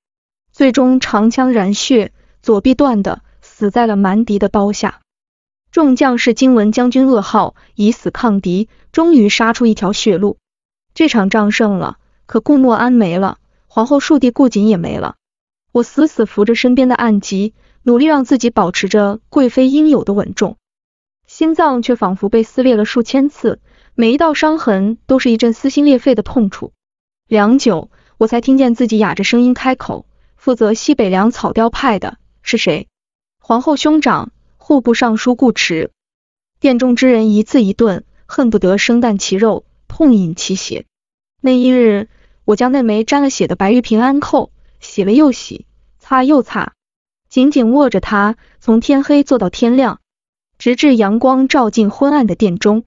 最终长枪染血，左臂断的死在了蛮敌的刀下。众将士惊闻将军噩耗，以死抗敌，终于杀出一条血路。这场仗胜了，可顾莫安没了，皇后庶弟顾瑾也没了。我死死扶着身边的暗疾，努力让自己保持着贵妃应有的稳重，心脏却仿佛被撕裂了数千次，每一道伤痕都是一阵撕心裂肺的痛楚。良久，我才听见自己哑着声音开口：“负责西北粮草调派的是谁？”皇后兄长。户部尚书顾迟，殿中之人一字一顿，恨不得生啖其肉，痛饮其血。那一日，我将那枚沾了血的白玉平安扣洗了又洗，擦又擦，紧紧握着它，从天黑坐到天亮，直至阳光照进昏暗的殿中，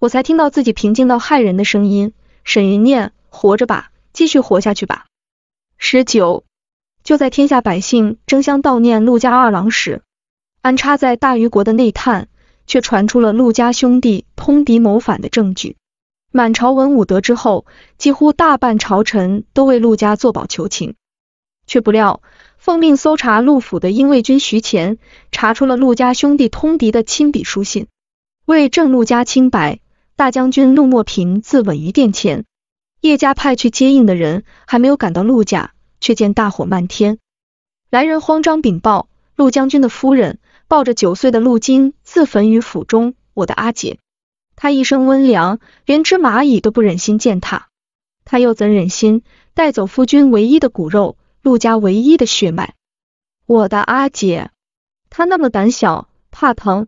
我才听到自己平静到骇人的声音：“沈云念，活着吧，继续活下去吧。”十九，就在天下百姓争相悼念陆家二郎时。安插在大虞国的内探，却传出了陆家兄弟通敌谋反的证据。满朝文武得知后，几乎大半朝臣都为陆家作保求情，却不料奉命搜查陆府的英卫军徐乾查出了陆家兄弟通敌的亲笔书信，为证陆家清白。大将军陆默平自刎于殿前。叶家派去接应的人还没有赶到陆家，却见大火漫天。来人慌张禀报：陆将军的夫人。抱着九岁的陆金自焚于府中，我的阿姐，她一生温良，连只蚂蚁都不忍心践踏，她又怎忍心带走夫君唯一的骨肉，陆家唯一的血脉？我的阿姐，她那么胆小，怕疼，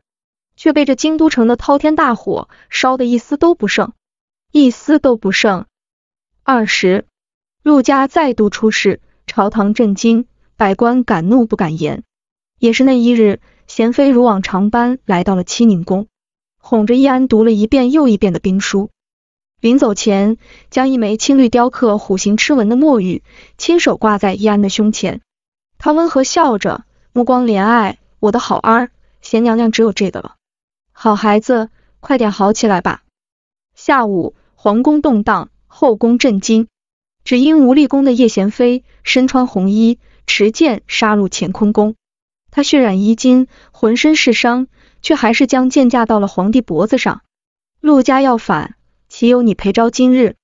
却被这京都城的滔天大火烧的一丝都不剩，一丝都不剩。二十，陆家再度出事，朝堂震惊，百官敢怒不敢言。也是那一日。贤妃如往常般来到了七宁宫，哄着易安读了一遍又一遍的兵书，临走前将一枚青绿雕刻虎形螭纹的墨玉亲手挂在易安的胸前，她温和笑着，目光怜爱，我的好儿，贤娘娘只有这个了，好孩子，快点好起来吧。下午，皇宫动荡，后宫震惊，只因无立宫的叶贤妃身穿红衣，持剑杀入乾坤宫。他血染衣襟，浑身是伤，却还是将剑架到了皇帝脖子上。陆家要反，岂有你裴昭今日？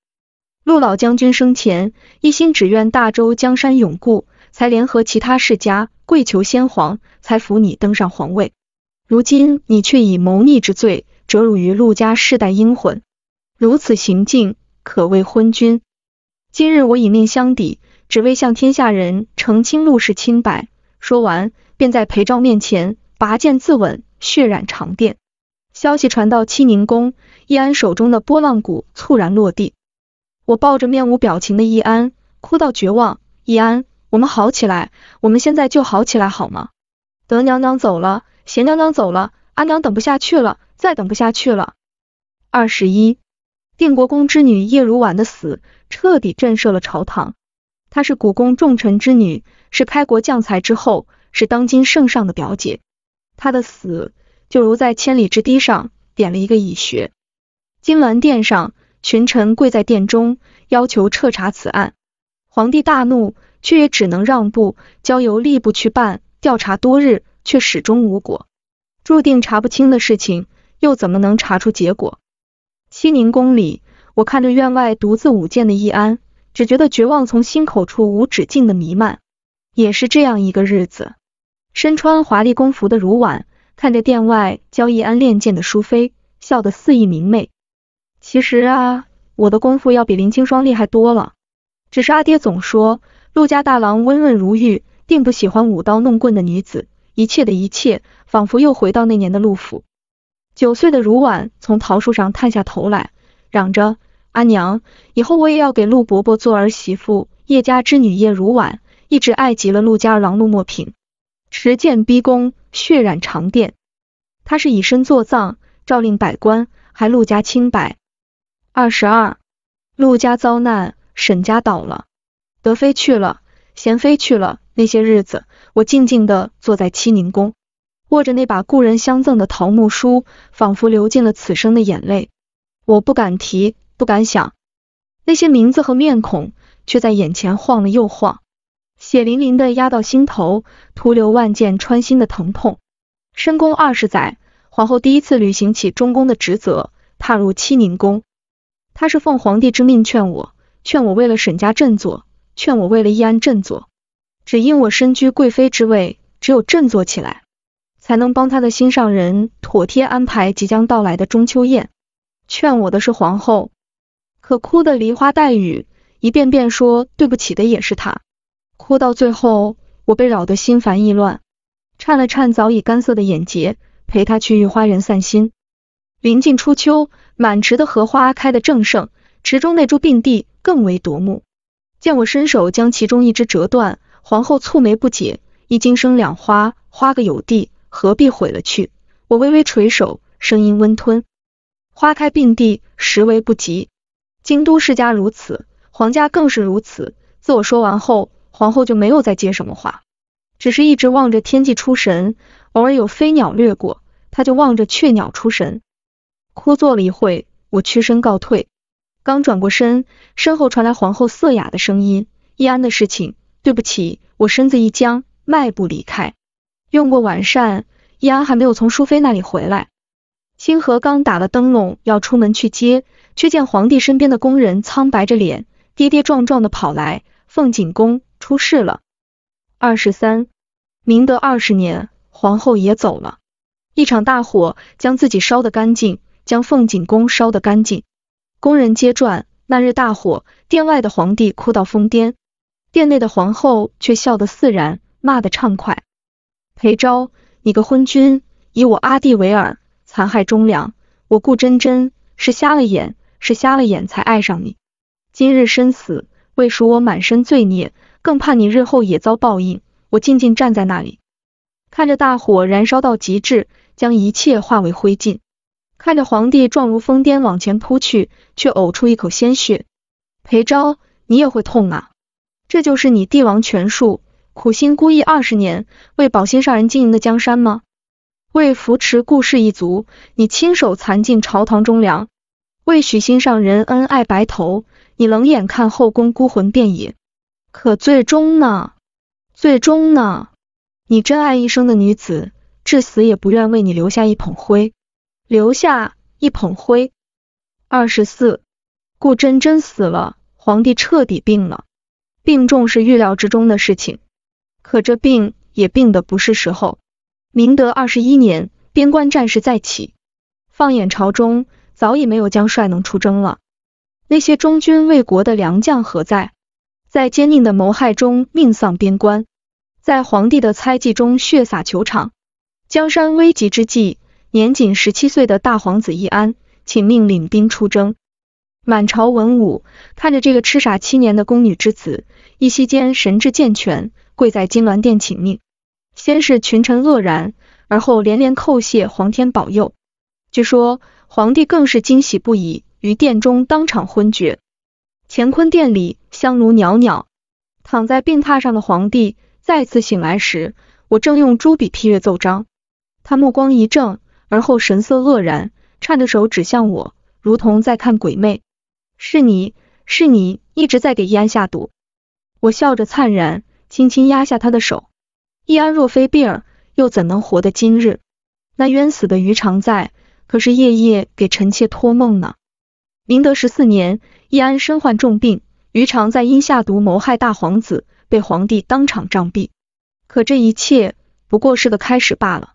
陆老将军生前一心只愿大周江山永固，才联合其他世家，跪求先皇，才扶你登上皇位。如今你却以谋逆之罪，折辱于陆家世代英魂，如此行径，可谓昏君。今日我以命相抵，只为向天下人澄清陆氏清白。说完。便在裴昭面前拔剑自刎，血染长殿。消息传到七宁宫，易安手中的拨浪鼓猝然落地。我抱着面无表情的易安，哭到绝望。易安，我们好起来，我们现在就好起来好吗？德娘娘走了，贤娘娘走了，阿娘等不下去了，再等不下去了。二十一，定国公之女叶如婉的死，彻底震慑了朝堂。她是古宫重臣之女，是开国将才之后。是当今圣上的表姐，她的死就如在千里之堤上点了一个蚁穴。金銮殿上，群臣跪在殿中，要求彻查此案。皇帝大怒，却也只能让步，交由吏部去办。调查多日，却始终无果。注定查不清的事情，又怎么能查出结果？西宁宫里，我看着院外独自舞剑的易安，只觉得绝望从心口处无止境的弥漫。也是这样一个日子。身穿华丽宫服的如婉看着殿外交易安练剑的淑妃，笑得肆意明媚。其实啊，我的功夫要比林清霜厉害多了。只是阿爹总说，陆家大郎温润如玉，并不喜欢舞刀弄棍的女子。一切的一切，仿佛又回到那年的陆府。九岁的如婉从桃树上探下头来，嚷着：“阿娘，以后我也要给陆伯伯做儿媳妇。”叶家之女叶如婉一直爱极了陆家二郎陆墨平。持剑逼宫，血染长殿。他是以身作葬，诏令百官，还陆家清白。二十二，陆家遭难，沈家倒了，德妃去了，贤妃去了。那些日子，我静静的坐在栖宁宫，握着那把故人相赠的桃木梳，仿佛流尽了此生的眼泪。我不敢提，不敢想，那些名字和面孔，却在眼前晃了又晃。血淋淋的压到心头，徒留万箭穿心的疼痛。深宫二十载，皇后第一次履行起中宫的职责，踏入七宁宫。她是奉皇帝之命劝我，劝我为了沈家振作，劝我为了易安振作。只因我身居贵妃之位，只有振作起来，才能帮他的心上人妥帖安排即将到来的中秋宴。劝我的是皇后，可哭的梨花带雨，一遍遍说对不起的也是她。哭到最后，我被扰得心烦意乱，颤了颤早已干涩的眼睫，陪他去御花园散心。临近初秋，满池的荷花开得正盛，池中那株并蒂更为夺目。见我伸手将其中一枝折断，皇后蹙眉不解。一茎生两花，花个有蒂，何必毁了去？我微微垂首，声音温吞。花开并蒂，实为不及。京都世家如此，皇家更是如此。自我说完后。皇后就没有再接什么话，只是一直望着天际出神，偶尔有飞鸟掠过，她就望着雀鸟出神。枯坐了一会，我屈身告退，刚转过身，身后传来皇后色哑的声音：“易安的事情，对不起。”我身子一僵，迈步离开。用过晚膳，易安还没有从淑妃那里回来。清河刚打了灯笼要出门去接，却见皇帝身边的宫人苍白着脸，跌跌撞撞的跑来凤锦宫。出事了，二十三，明德二十年，皇后也走了，一场大火将自己烧得干净，将凤锦宫烧得干净，宫人皆传那日大火，殿外的皇帝哭到疯癫，殿内的皇后却笑得自然，骂得畅快。裴昭，你个昏君，以我阿弟为饵，残害忠良，我顾真真是瞎了眼，是瞎了眼才爱上你，今日身死，未赎我满身罪孽。更怕你日后也遭报应。我静静站在那里，看着大火燃烧到极致，将一切化为灰烬；看着皇帝状如疯癫往前扑去，却呕出一口鲜血。裴昭，你也会痛啊！这就是你帝王权术，苦心孤诣二十年，为保心上人经营的江山吗？为扶持顾氏一族，你亲手残尽朝堂忠良；为许心上人恩爱白头，你冷眼看后宫孤魂遍野。可最终呢？最终呢？你真爱一生的女子，至死也不愿为你留下一捧灰，留下一捧灰。二十四，顾真真死了，皇帝彻底病了，病重是预料之中的事情，可这病也病的不是时候。明德二十一年，边关战事再起，放眼朝中，早已没有将帅能出征了，那些忠君为国的良将何在？在奸佞的谋害中命丧边关，在皇帝的猜忌中血洒球场。江山危急之际，年仅十七岁的大皇子易安请命领兵出征。满朝文武看着这个痴傻七年的宫女之子，一夕间神志健全，跪在金銮殿请命。先是群臣愕然，而后连连叩谢皇天保佑。据说皇帝更是惊喜不已，于殿中当场昏厥。乾坤殿里，香炉袅袅，躺在病榻上的皇帝再次醒来时，我正用朱笔批阅奏章。他目光一怔，而后神色愕然，颤着手指向我，如同在看鬼魅。是你，是你一直在给易安下毒。我笑着灿然，轻轻压下他的手。易安若非病儿，又怎能活得今日？那冤死的余常在，可是夜夜给臣妾托梦呢？明德十四年，易安身患重病，于常在因下毒谋害大皇子，被皇帝当场杖毙。可这一切不过是个开始罢了。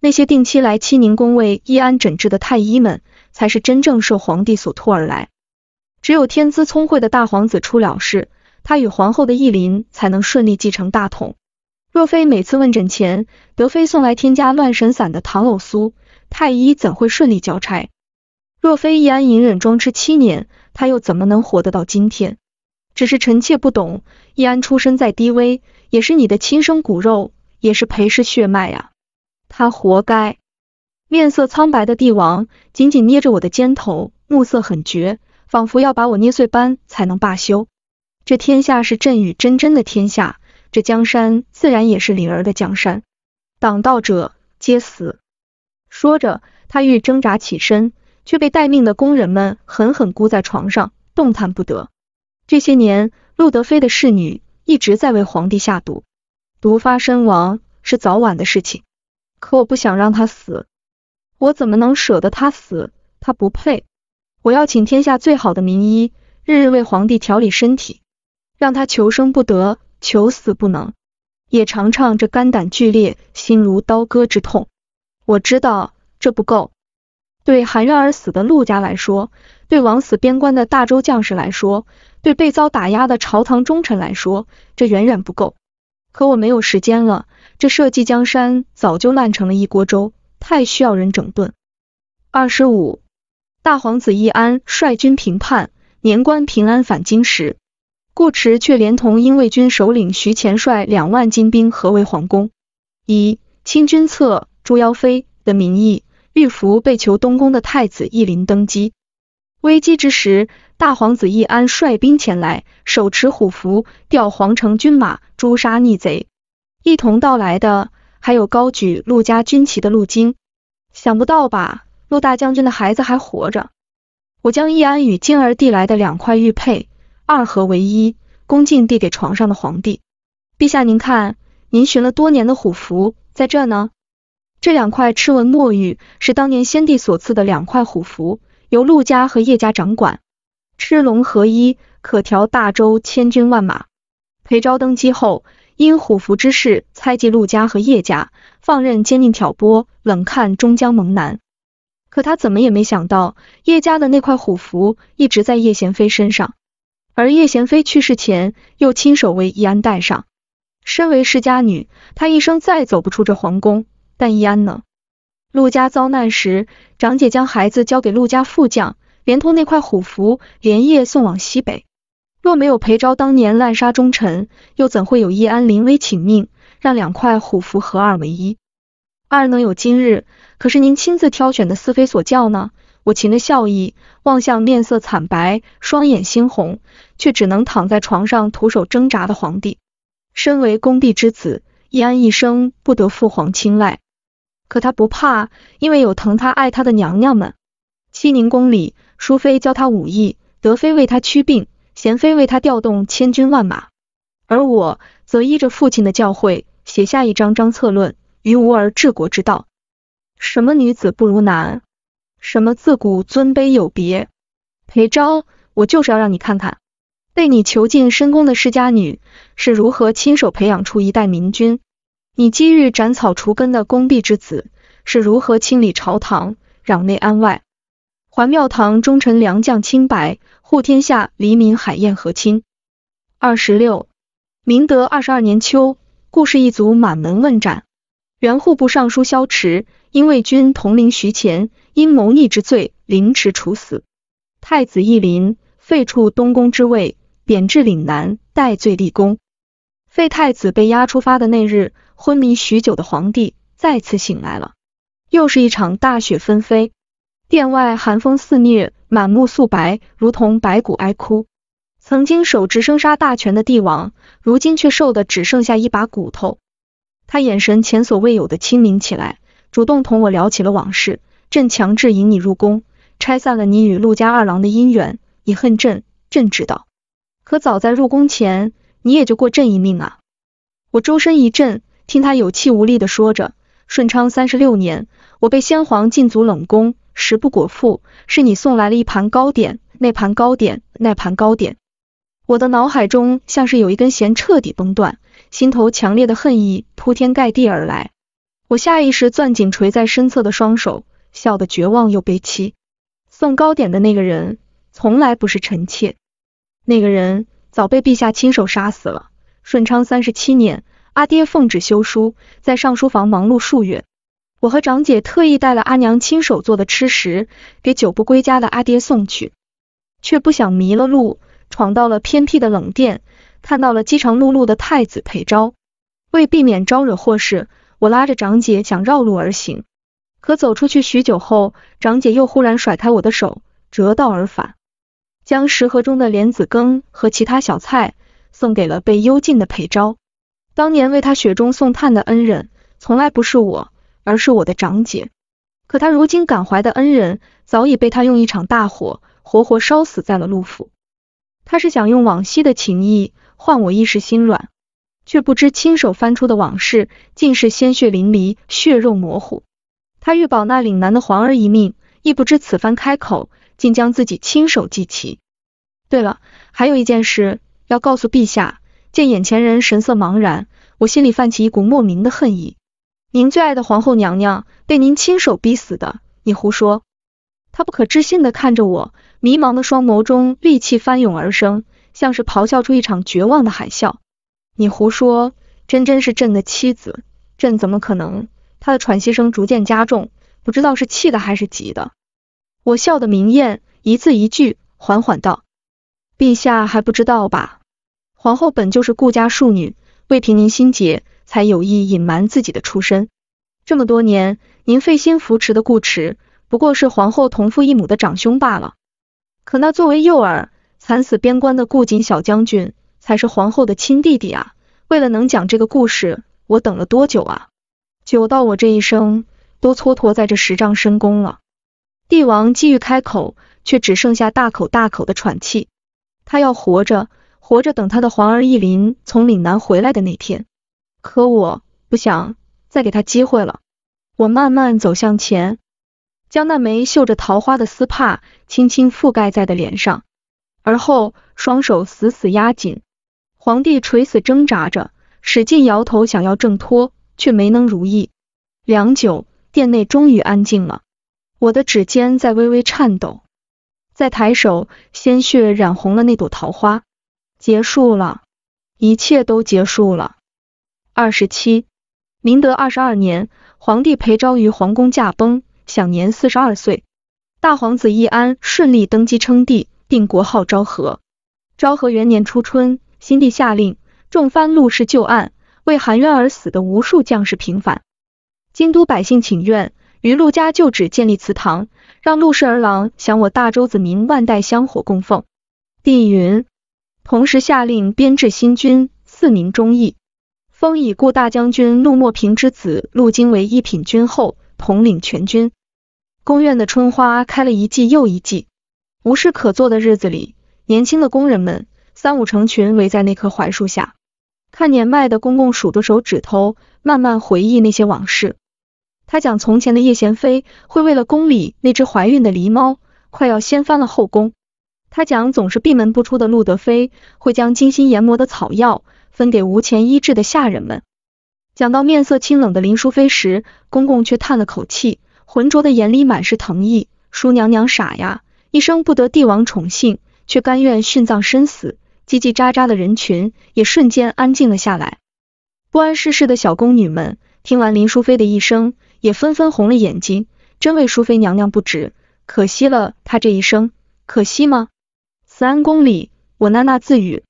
那些定期来七宁宫为易安诊治的太医们，才是真正受皇帝所托而来。只有天资聪慧的大皇子出了事，他与皇后的懿林才能顺利继承大统。若非每次问诊前，德妃送来添加乱神散的糖藕酥，太医怎会顺利交差？若非易安隐忍装痴七年，他又怎么能活得到今天？只是臣妾不懂，易安出身再低微，也是你的亲生骨肉，也是裴氏血脉呀，他活该。面色苍白的帝王紧紧捏着我的肩头，目色很绝，仿佛要把我捏碎般才能罢休。这天下是朕与真真的天下，这江山自然也是灵儿的江山，挡道者皆死。说着，他欲挣扎起身。却被待命的工人们狠狠箍在床上，动弹不得。这些年，陆德妃的侍女一直在为皇帝下毒，毒发身亡是早晚的事情。可我不想让他死，我怎么能舍得他死？他不配。我要请天下最好的名医，日日为皇帝调理身体，让他求生不得，求死不能，也尝尝这肝胆俱裂、心如刀割之痛。我知道这不够。对含冤而死的陆家来说，对枉死边关的大周将士来说，对被遭打压的朝堂忠臣来说，这远远不够。可我没有时间了，这社稷江山早就烂成了一锅粥，太需要人整顿。二十五，大皇子义安率军平叛，年关平安返京时，顾迟却连同英卫军首领徐乾率两万精兵合围皇宫，以清君侧诛妖妃的名义。玉符被囚东宫的太子义林登基，危机之时，大皇子义安率兵前来，手持虎符调皇城军马诛杀逆贼。一同到来的还有高举陆家军旗的陆京，想不到吧，陆大将军的孩子还活着。我将义安与静儿递来的两块玉佩二合为一，恭敬递给床上的皇帝。陛下您看，您寻了多年的虎符在这呢。这两块赤纹墨玉是当年先帝所赐的两块虎符，由陆家和叶家掌管。赤龙合一，可调大周千军万马。裴昭登基后，因虎符之事猜忌陆家和叶家，放任奸佞挑拨，冷看终将蒙难。可他怎么也没想到，叶家的那块虎符一直在叶贤妃身上，而叶贤妃去世前又亲手为易安戴上。身为世家女，她一生再走不出这皇宫。但易安呢？陆家遭难时，长姐将孩子交给陆家副将，连同那块虎符，连夜送往西北。若没有裴昭当年滥杀忠臣，又怎会有易安临危请命，让两块虎符合二为一？二能有今日，可是您亲自挑选的四妃所教呢？我噙着笑意，望向面色惨白、双眼猩红，却只能躺在床上徒手挣扎的皇帝。身为宫婢之子，易安一生不得父皇青睐。可他不怕，因为有疼他爱他的娘娘们。西宁宫里，淑妃教他武艺，德妃为他驱病，贤妃为他调动千军万马，而我则依着父亲的教诲，写下一张张策论，于吾儿治国之道。什么女子不如男，什么自古尊卑有别，裴昭，我就是要让你看看，被你囚禁深宫的世家女，是如何亲手培养出一代明君。你今日斩草除根的功弊之子，是如何清理朝堂、攘内安外，还庙堂忠臣良将清白，护天下黎民海晏和亲？二十六，明德二十二年秋，顾氏一族满门问斩。原户部尚书萧池，因魏军统领徐乾因谋逆之罪凌迟处死。太子义林废黜东宫之位，贬至岭南戴罪立功。废太子被押出发的那日。昏迷许久的皇帝再次醒来了，又是一场大雪纷飞，殿外寒风肆虐，满目素白，如同白骨哀哭。曾经手执生杀大权的帝王，如今却瘦的只剩下一把骨头。他眼神前所未有的清明起来，主动同我聊起了往事。朕强制引你入宫，拆散了你与陆家二郎的姻缘，你恨朕，朕知道。可早在入宫前，你也就过朕一命啊！我周身一震。听他有气无力的说着，顺昌三十六年，我被先皇禁足冷宫，食不果腹，是你送来了一盘糕点，那盘糕点，那盘糕点。我的脑海中像是有一根弦彻底崩断，心头强烈的恨意铺天盖地而来。我下意识攥紧垂在身侧的双手，笑得绝望又悲戚。送糕点的那个人，从来不是臣妾，那个人早被陛下亲手杀死了。顺昌三十七年。阿爹奉旨修书，在上书房忙碌数月。我和长姐特意带了阿娘亲手做的吃食，给久不归家的阿爹送去，却不想迷了路，闯到了偏僻的冷殿，看到了饥肠辘辘的太子裴昭。为避免招惹祸事，我拉着长姐想绕路而行，可走出去许久后，长姐又忽然甩开我的手，折道而返，将食盒中的莲子羹和其他小菜送给了被幽禁的裴昭。当年为他雪中送炭的恩人，从来不是我，而是我的长姐。可他如今感怀的恩人，早已被他用一场大火活活烧死在了陆府。他是想用往昔的情谊换我一时心软，却不知亲手翻出的往事，竟是鲜血淋漓，血肉模糊。他欲保那岭南的皇儿一命，亦不知此番开口，竟将自己亲手祭旗。对了，还有一件事要告诉陛下。见眼前人神色茫然，我心里泛起一股莫名的恨意。您最爱的皇后娘娘被您亲手逼死的，你胡说！他不可置信的看着我，迷茫的双眸中戾气翻涌而生，像是咆哮出一场绝望的海啸。你胡说，真真是朕的妻子，朕怎么可能？他的喘息声逐渐加重，不知道是气的还是急的。我笑得明艳，一字一句，缓缓道：“陛下还不知道吧？”皇后本就是顾家庶女，为平您心结，才有意隐瞒自己的出身。这么多年，您费心扶持的顾池，不过是皇后同父异母的长兄罢了。可那作为诱饵，惨死边关的顾瑾小将军，才是皇后的亲弟弟啊！为了能讲这个故事，我等了多久啊？久到我这一生都蹉跎在这十丈深宫了。帝王既欲开口，却只剩下大口大口的喘气。他要活着。活着等他的皇儿一临从岭南回来的那天，可我不想再给他机会了。我慢慢走向前，将那枚绣着桃花的丝帕轻轻覆盖在的脸上，而后双手死死压紧。皇帝垂死挣扎着，使劲摇头想要挣脱，却没能如意。良久，殿内终于安静了。我的指尖在微微颤抖，再抬手，鲜血染红了那朵桃花。结束了，一切都结束了。二十七，明德二十二年，皇帝裴昭于皇宫驾崩，享年四十二岁。大皇子义安顺利登基称帝，定国号昭和。昭和元年初春，新帝下令重翻陆氏旧案，为含冤而死的无数将士平反。京都百姓请愿，于陆家旧址建立祠堂，让陆氏儿郎享我大周子民万代香火供奉。帝云。同时下令编制新军，赐名忠义，封已故大将军陆墨平之子陆经为一品军后，统领全军。宫院的春花开了一季又一季，无事可做的日子里，年轻的工人们三五成群围在那棵槐树下，看年迈的公公数着手指头，慢慢回忆那些往事。他讲从前的叶贤妃会为了宫里那只怀孕的狸猫，快要掀翻了后宫。他讲总是闭门不出的陆德妃会将精心研磨的草药分给无钱医治的下人们。讲到面色清冷的林淑妃时，公公却叹了口气，浑浊的眼里满是疼意。淑娘娘傻呀，一生不得帝王宠幸，却甘愿殉葬身死。叽叽喳喳的人群也瞬间安静了下来。不谙世事的小宫女们听完林淑妃的一生，也纷纷红了眼睛，真为淑妃娘娘不值。可惜了她这一生，可惜吗？慈安宫里，我喃喃自语。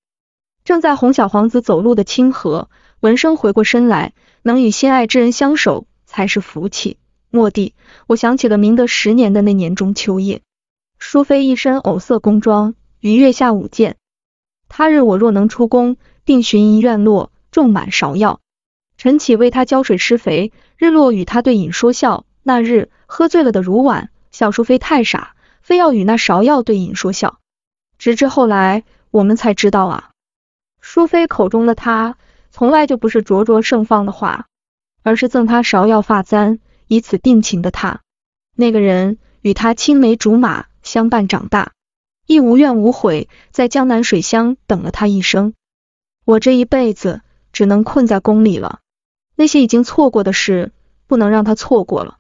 正在哄小皇子走路的清河，闻声回过身来。能与心爱之人相守，才是福气。蓦地，我想起了明德十年的那年中秋夜，淑妃一身藕色宫装，于月下舞剑。他日我若能出宫，定寻一院落种满芍药，晨起为她浇水施肥，日落与他对饮说笑。那日喝醉了的如婉，笑淑妃太傻，非要与那芍药对饮说笑。直至后来，我们才知道啊，淑妃口中的他，从来就不是灼灼盛放的花，而是赠他芍药发簪，以此定情的他。那个人与他青梅竹马相伴长大，亦无怨无悔，在江南水乡等了他一生。我这一辈子只能困在宫里了，那些已经错过的事，不能让他错过了。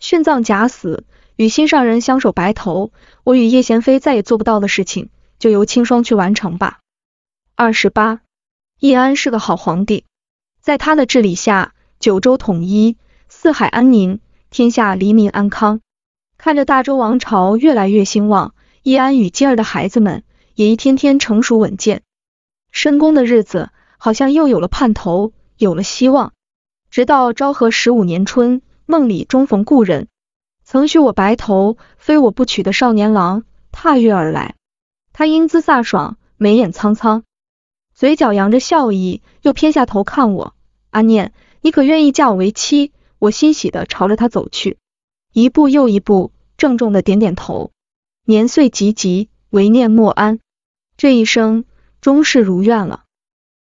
殉葬假死，与心上人相守白头，我与叶贤妃再也做不到的事情。就由清霜去完成吧。二十八，义安是个好皇帝，在他的治理下，九州统一，四海安宁，天下黎民安康。看着大周王朝越来越兴旺，义安与金儿的孩子们也一天天成熟稳健。深宫的日子好像又有了盼头，有了希望。直到昭和十五年春，梦里终逢故人，曾许我白头，非我不娶的少年郎，踏月而来。他英姿飒爽，眉眼苍苍，嘴角扬着笑意，又偏下头看我。阿念，你可愿意嫁我为妻？我欣喜地朝着他走去，一步又一步，郑重地点点头。年岁急急，唯念莫安，这一生终是如愿了。